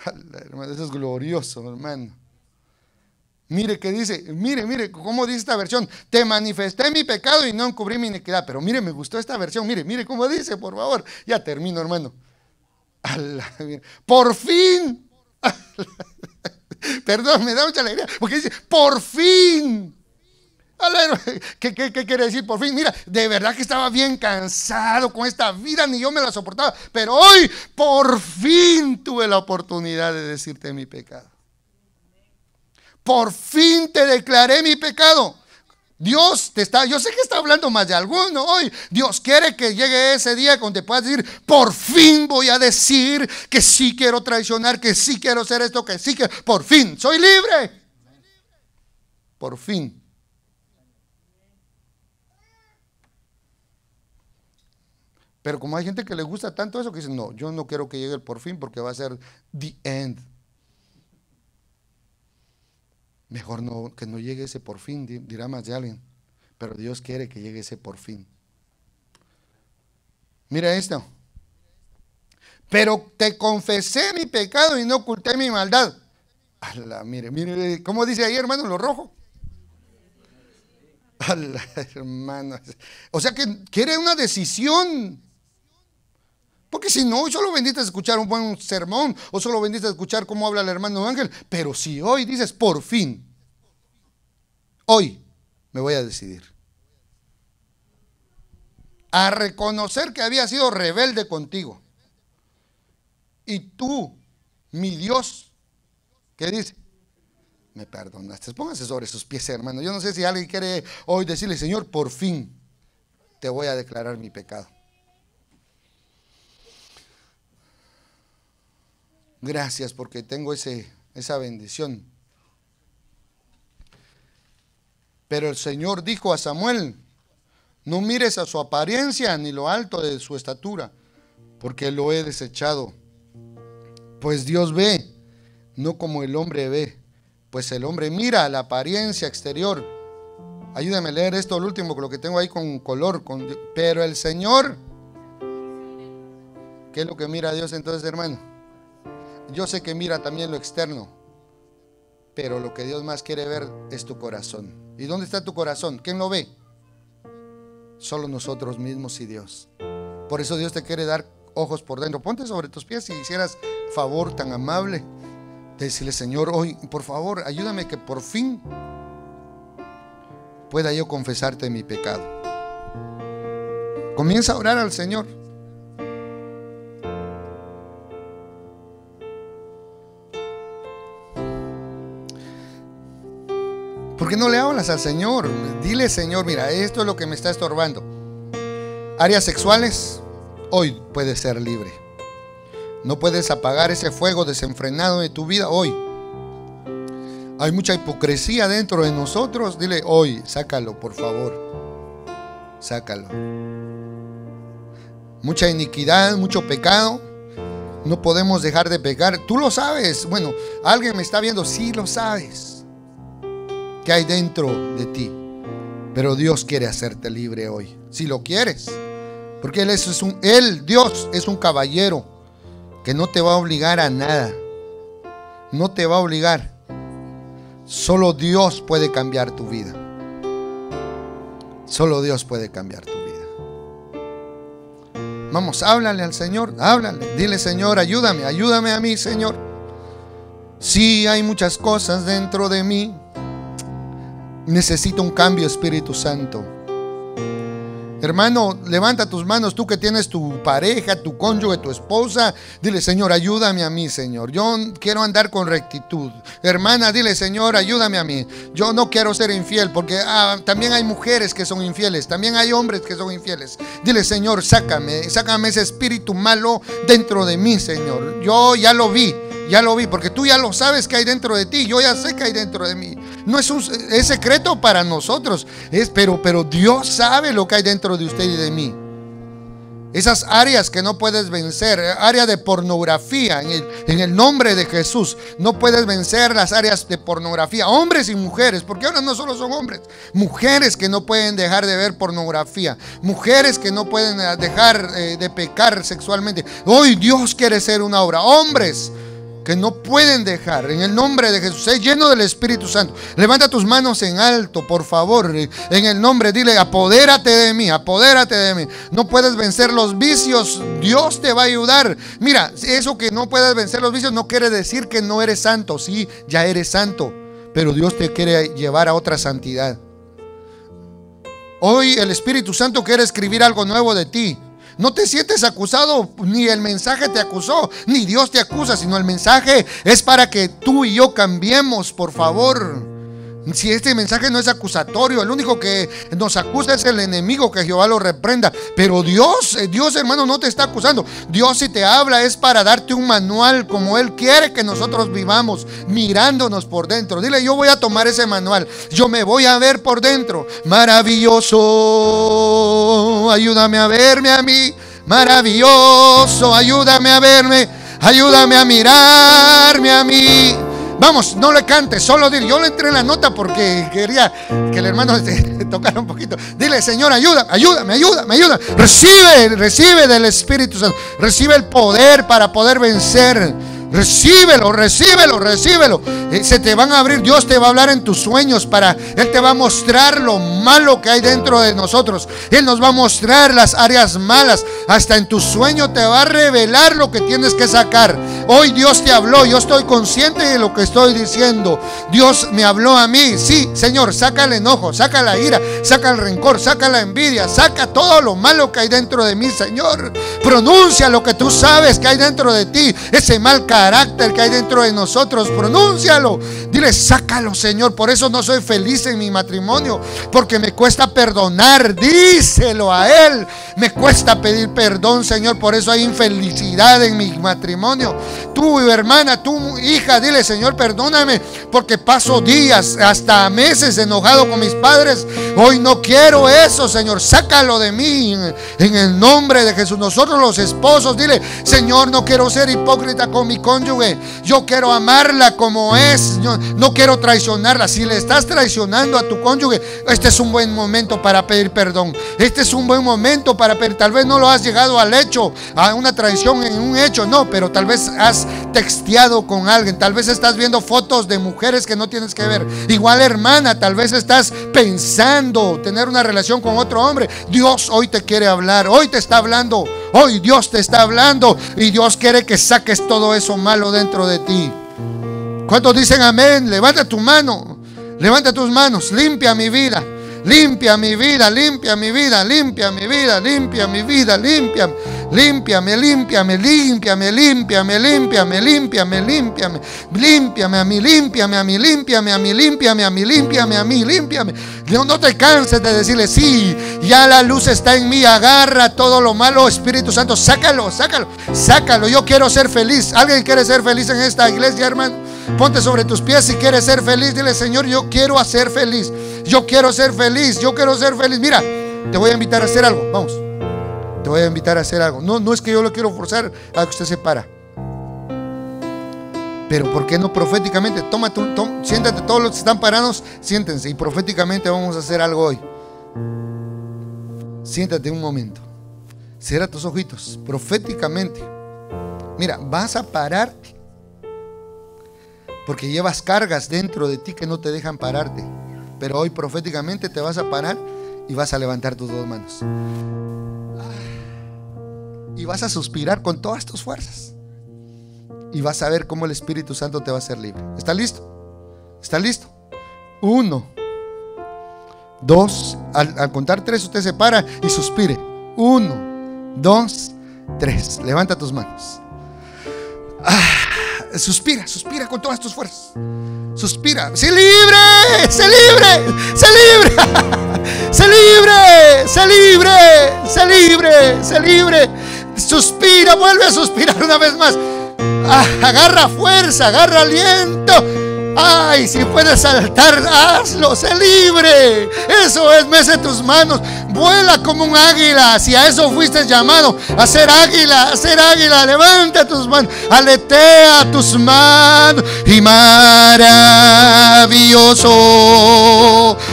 (laughs) Eso es glorioso, hermano. Mire que dice, mire, mire, cómo dice esta versión, te manifesté mi pecado y no encubrí mi iniquidad. Pero mire, me gustó esta versión, mire, mire cómo dice, por favor. Ya termino, hermano. por fin. (laughs) Perdón, me da mucha alegría, porque dice, por fin. qué, quiere decir por fin? Mira, de verdad que estaba bien cansado con esta vida, ni yo me la soportaba, pero hoy por fin tuve la oportunidad de decirte mi pecado. Por fin te declaré mi pecado. Dios te está, yo sé que está hablando más de alguno hoy. Dios quiere que llegue ese día donde puedas decir, por fin voy a decir que sí quiero traicionar, que sí quiero hacer esto, que sí que, por fin, soy libre. Por fin. Pero como hay gente que le gusta tanto eso, que dice, no, yo no quiero que llegue el por fin porque va a ser the end. Mejor no, que no llegue ese por fin, dirá más de alguien. Pero Dios quiere que llegue ese por fin. Mira esto. Pero te confesé mi pecado y no oculté mi maldad. Alá, mire, mire, ¿cómo dice ahí, hermano, lo rojo? Alá, hermano. O sea que quiere una decisión porque si no, hoy solo vendiste a escuchar un buen sermón o solo vendiste a escuchar cómo habla el hermano Ángel. Pero si hoy dices, por fin, hoy me voy a decidir. A reconocer que había sido rebelde contigo. Y tú, mi Dios, ¿qué dice? Me perdonaste. Póngase sobre sus pies, hermano. Yo no sé si alguien quiere hoy decirle, Señor, por fin te voy a declarar mi pecado. Gracias porque tengo ese, esa bendición. Pero el Señor dijo a Samuel, no mires a su apariencia ni lo alto de su estatura, porque lo he desechado. Pues Dios ve, no como el hombre ve, pues el hombre mira a la apariencia exterior. Ayúdame a leer esto, lo último, lo que tengo ahí con color. Pero el Señor, ¿qué es lo que mira Dios entonces, hermano? yo sé que mira también lo externo, pero lo que Dios más quiere ver es tu corazón. ¿Y dónde está tu corazón? ¿Quién lo ve? Solo nosotros mismos y Dios. Por eso Dios te quiere dar ojos por dentro. Ponte sobre tus pies si hicieras favor tan amable decirle, Señor, hoy, por favor, ayúdame que por fin pueda yo confesarte mi pecado. Comienza a orar al Señor. no le hablas al Señor? Dile, Señor, mira, esto es lo que me está estorbando. Áreas sexuales, hoy puedes ser libre. No puedes apagar ese fuego desenfrenado de tu vida hoy. Hay mucha hipocresía dentro de nosotros. Dile, hoy, sácalo, por favor. Sácalo. Mucha iniquidad, mucho pecado. No podemos dejar de pecar. Tú lo sabes. Bueno, alguien me está viendo. Sí, lo sabes que hay dentro de ti. Pero Dios quiere hacerte libre hoy, si lo quieres. Porque Él es un, Él, Dios, es un caballero que no te va a obligar a nada. No te va a obligar. Solo Dios puede cambiar tu vida. Solo Dios puede cambiar tu vida. Vamos, háblale al Señor, háblale. Dile, Señor, ayúdame, ayúdame a mí, Señor. Sí, hay muchas cosas dentro de mí necesito un cambio, Espíritu Santo. Hermano, levanta tus manos, tú que tienes tu pareja, tu cónyuge, tu esposa. Dile, Señor, ayúdame a mí, Señor. Yo quiero andar con rectitud. Hermana, dile, Señor, ayúdame a mí. Yo no quiero ser infiel, porque ah, también hay mujeres que son infieles, también hay hombres que son infieles. Dile, Señor, sácame, sácame ese espíritu malo dentro de mí, Señor. Yo ya lo vi. Ya lo vi, porque tú ya lo sabes que hay dentro de ti, yo ya sé que hay dentro de mí. No es, un, secreto para nosotros, es, pero, pero Dios sabe lo que hay dentro de usted y de mí. Esas áreas que no puedes vencer, área de pornografía, en el, nombre de Jesús, no puedes vencer las áreas de pornografía, hombres y mujeres, porque ahora no solo son hombres, mujeres que no pueden dejar de ver pornografía, mujeres que no pueden eh, dejar eh, de pecar sexualmente. Hoy Dios quiere ser una obra, hombres que no pueden dejar. En el nombre de Jesús, es lleno del Espíritu Santo. Levanta tus manos en alto, por favor. En el nombre, dile, apodérate de mí, apodérate de mí. No puedes vencer los vicios, Dios te va a ayudar. Mira, eso que no puedes vencer los vicios no quiere decir que no eres santo. Sí, ya eres santo, pero Dios te quiere llevar a otra santidad. Hoy el Espíritu Santo quiere escribir algo nuevo de ti. No te sientes acusado, ni el mensaje te acusó, ni Dios te acusa, sino el mensaje es para que tú y yo cambiemos, por favor. Si este mensaje no es acusatorio, el único que nos acusa es el enemigo, que Jehová lo reprenda. Pero Dios, eh, Dios hermano, no te está acusando. Dios si te habla es para darte un manual como Él quiere que nosotros vivamos, mirándonos por dentro. Dile, yo voy a tomar ese manual, yo me voy a ver por dentro. Maravilloso, ayúdame a verme a mí. Maravilloso, ayúdame a verme, ayúdame a mirarme a mí. Vamos, no le cante, solo dile. Yo le entré en la nota porque quería que el hermano se (laughs) tocara un poquito. Dile, Señor, ayuda, ayuda, me ayuda, me ayuda, Recibe, recibe del Espíritu Santo. Recibe el poder para poder vencer Recíbelo, recíbelo, recíbelo. Eh, se te van a abrir, Dios te va a hablar en tus sueños para Él te va a mostrar lo malo que hay dentro de nosotros. Él nos va a mostrar las áreas malas. Hasta en tu sueño te va a revelar lo que tienes que sacar. Hoy Dios te habló, yo estoy consciente de lo que estoy diciendo. Dios me habló a mí. Sí, Señor, saca el enojo, saca la ira, saca el rencor, saca la envidia, saca todo lo malo que hay dentro de mí, Señor. Pronuncia lo que tú sabes que hay dentro de ti, ese mal carácter que hay dentro de nosotros. Pronúncialo. Dile, sácalo, Señor. Por eso no soy feliz en mi matrimonio. Porque me cuesta perdonar. Díselo a Él. Me cuesta pedir perdón, Señor. Por eso hay infelicidad en mi matrimonio. Tú, hermana, tú, hija, dile, Señor, perdóname. Porque paso días, hasta meses enojado con mis padres. Hoy no quiero eso, Señor. Sácalo de mí. En el nombre de Jesús. Nosotros los esposos, dile, Señor, no quiero ser hipócrita con mi corazón cónyuge. Yo quiero amarla como es. no quiero traicionarla. Si le estás traicionando a tu cónyuge, este es un buen momento para pedir perdón. Este es un buen momento para pedir. Tal vez no lo has llegado al hecho, a una traición en un hecho, no, pero tal vez has texteado con alguien. Tal vez estás viendo fotos de mujeres que no tienes que ver. Igual hermana, tal vez estás pensando tener una relación con otro hombre. Dios hoy te quiere hablar. Hoy te está hablando. Hoy Dios te está hablando y Dios quiere que saques todo eso malo dentro de ti. ¿Cuántos dicen amén? Levanta tu mano. Levanta tus manos. Limpia mi vida. Limpia mi vida, limpia mi vida, limpia mi vida, limpia mi vida, limpia. Mi vida, Límpiame, límpiame, límpiame, límpiame, límpiame, límpiame, límpiame, límpiame a mí, límpiame a mí, límpiame a mí, límpiame a mí, límpiame a mí, límpiame. Dios, no te canses de decirle, sí, ya la luz está en mí, agarra todo lo malo, Espíritu Santo, sácalo, sácalo, sácalo. Yo quiero ser feliz. ¿Alguien quiere ser feliz en esta iglesia, hermano? Ponte sobre tus pies si quieres ser feliz. Dile, Señor, yo quiero hacer feliz. Yo quiero ser feliz. Yo quiero ser feliz. Mira, te voy a invitar a hacer algo. Vamos voy a invitar a hacer algo. No, no es que yo lo quiero forzar a que usted se para. Pero ¿por qué no proféticamente? Tómate, siéntate, todos los que están parados, siéntense. Y proféticamente vamos a hacer algo hoy. Siéntate un momento. Cierra tus ojitos. Proféticamente. Mira, vas a pararte. Porque llevas cargas dentro de ti que no te dejan pararte. Pero hoy proféticamente te vas a parar y vas a levantar tus dos manos y vas a suspirar con todas tus fuerzas. Y vas a ver cómo el Espíritu Santo te va a hacer libre. ¿Está listo? ¿Está listo? Uno, dos, al, contar tres usted se para y suspire. Uno, dos, tres. Levanta tus manos. Ah, suspira, suspira con todas tus fuerzas. Suspira. ¡Se libre! ¡Se libre! ¡Se libre! (laughs) ¡Se libre! ¡Se libre! ¡Se libre! ¡Se libre! ¡Se libre! Suspira, vuelve a suspirar una vez más. Ah, agarra fuerza, agarra aliento Ay, si puedes saltar, hazlo, sé libre. Eso es, mece tus manos, vuela como un águila. Si a eso fuiste llamado, a ser águila, a ser águila, levanta tus manos, aletea tus manos. Y maravilloso,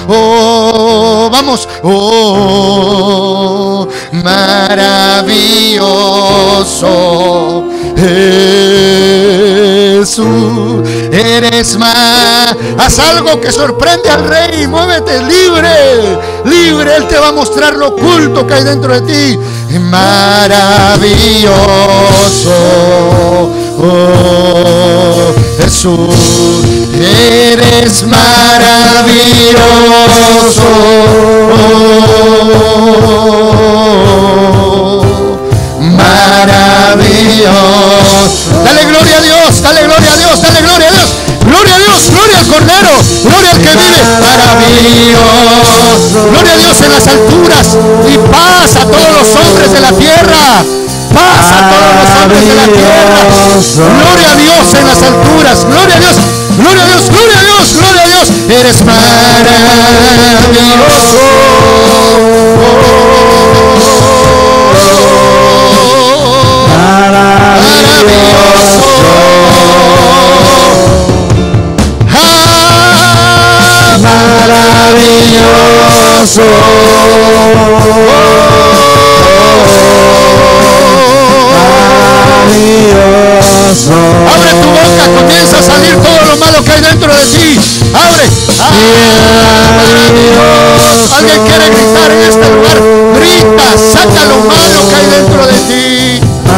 oh, vamos, oh, maravilloso Jesús eres más. Haz algo que sorprende al rey, muévete libre, libre. Él te va a mostrar lo oculto que hay dentro de ti. Maravilloso, oh, Jesús, eres maravilloso. Oh, maravilloso. Dale gloria a Dios, dale gloria a Dios, dale gloria a Dios. Gloria a Dios, gloria al Cordero, gloria al que vive. para Maravilloso. Gloria a Dios en las alturas y paz a todos los hombres de la tierra. Paz a todos los hombres de la tierra. Gloria a Dios en las alturas. Gloria a Dios. Gloria a Dios, gloria a Dios, gloria a Dios. Eres maravilloso. maravilloso. maravilloso. Abre tu boca, comienza a salir todo lo malo que hay dentro de ti. Abre. maravilloso. Alguien quiere gritar en este lugar. Grita, saca lo malo que hay dentro de ti. Ya viste lo que hay dentro Ahí donde este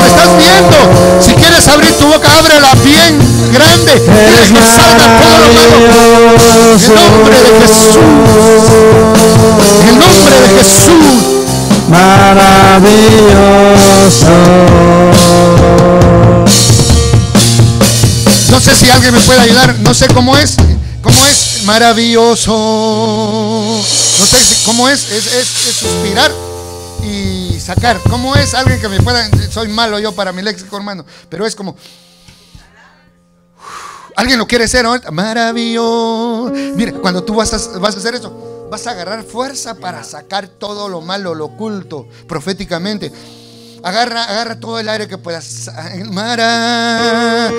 me estás viendo. Si quieres abrir tu boca, ábrela bien grande. El que En nombre de Jesús. En nombre de Jesús. Maravilloso. No sé si alguien me puede ayudar. No sé cómo es. ¿Cómo es? Maravilloso. No sé cómo Es, es, es suspirar y sacar. ¿Cómo es? Alguien que me pueda. Soy malo yo para mi léxico, hermano. Pero es como. ¿Alguien lo quiere ser ahorita? Maravilloso. Mira, cuando tú vas a, vas a hacer eso, vas a agarrar fuerza para sacar todo lo malo, lo oculto, proféticamente. Agarra, agarra todo el aire que puedas. Mara. Ah.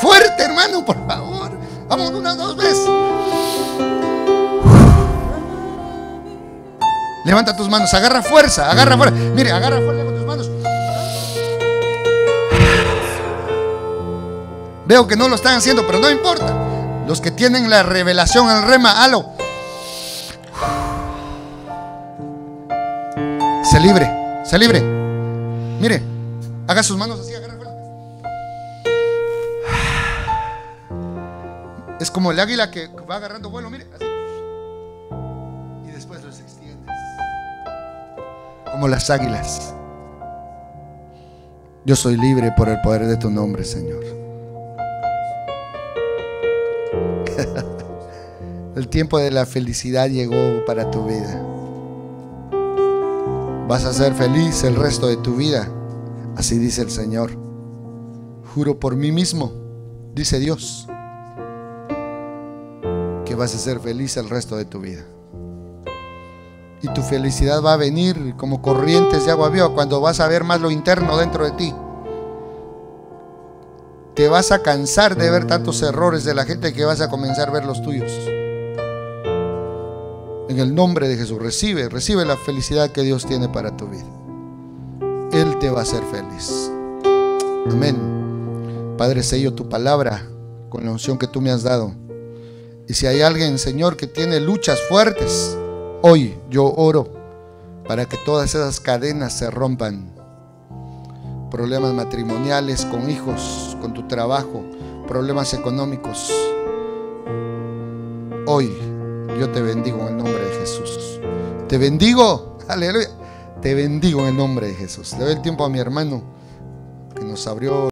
Fuerte, hermano, por favor. Vamos una, dos veces. Levanta tus manos, agarra fuerza, agarra fuerza. Mire, agarra fuerza con tus manos. Veo que no lo están haciendo, pero no importa. Los que tienen la revelación al rema, halo. Se libre, se libre. Mire, haga sus manos así, agarra fuerza. Es como el águila que va agarrando vuelo, mire, como las águilas. Yo soy libre por el poder de tu nombre, Señor. (laughs) El tiempo de la felicidad llegó para tu vida. Vas a ser feliz el resto de tu vida. Así dice el Señor. Juro por mí mismo, dice Dios, que vas a ser feliz el resto de tu vida y tu felicidad va a venir como corrientes de agua viva cuando vas a ver más lo interno dentro de ti. Te vas a cansar de ver tantos errores de la gente que vas a comenzar a ver los tuyos. En el nombre de Jesús, recibe, recibe la felicidad que Dios tiene para tu vida. Él te va a hacer feliz. Amén. Padre, sello tu palabra con la unción que tú me has dado. Y si hay alguien, Señor, que tiene luchas fuertes, Hoy yo oro para que todas esas cadenas se rompan. Problemas matrimoniales con hijos, con tu trabajo, problemas económicos. Hoy yo te bendigo en el nombre de Jesús. Te bendigo, aleluya. Te bendigo en el nombre de Jesús. Le doy el tiempo a mi hermano que nos abrió.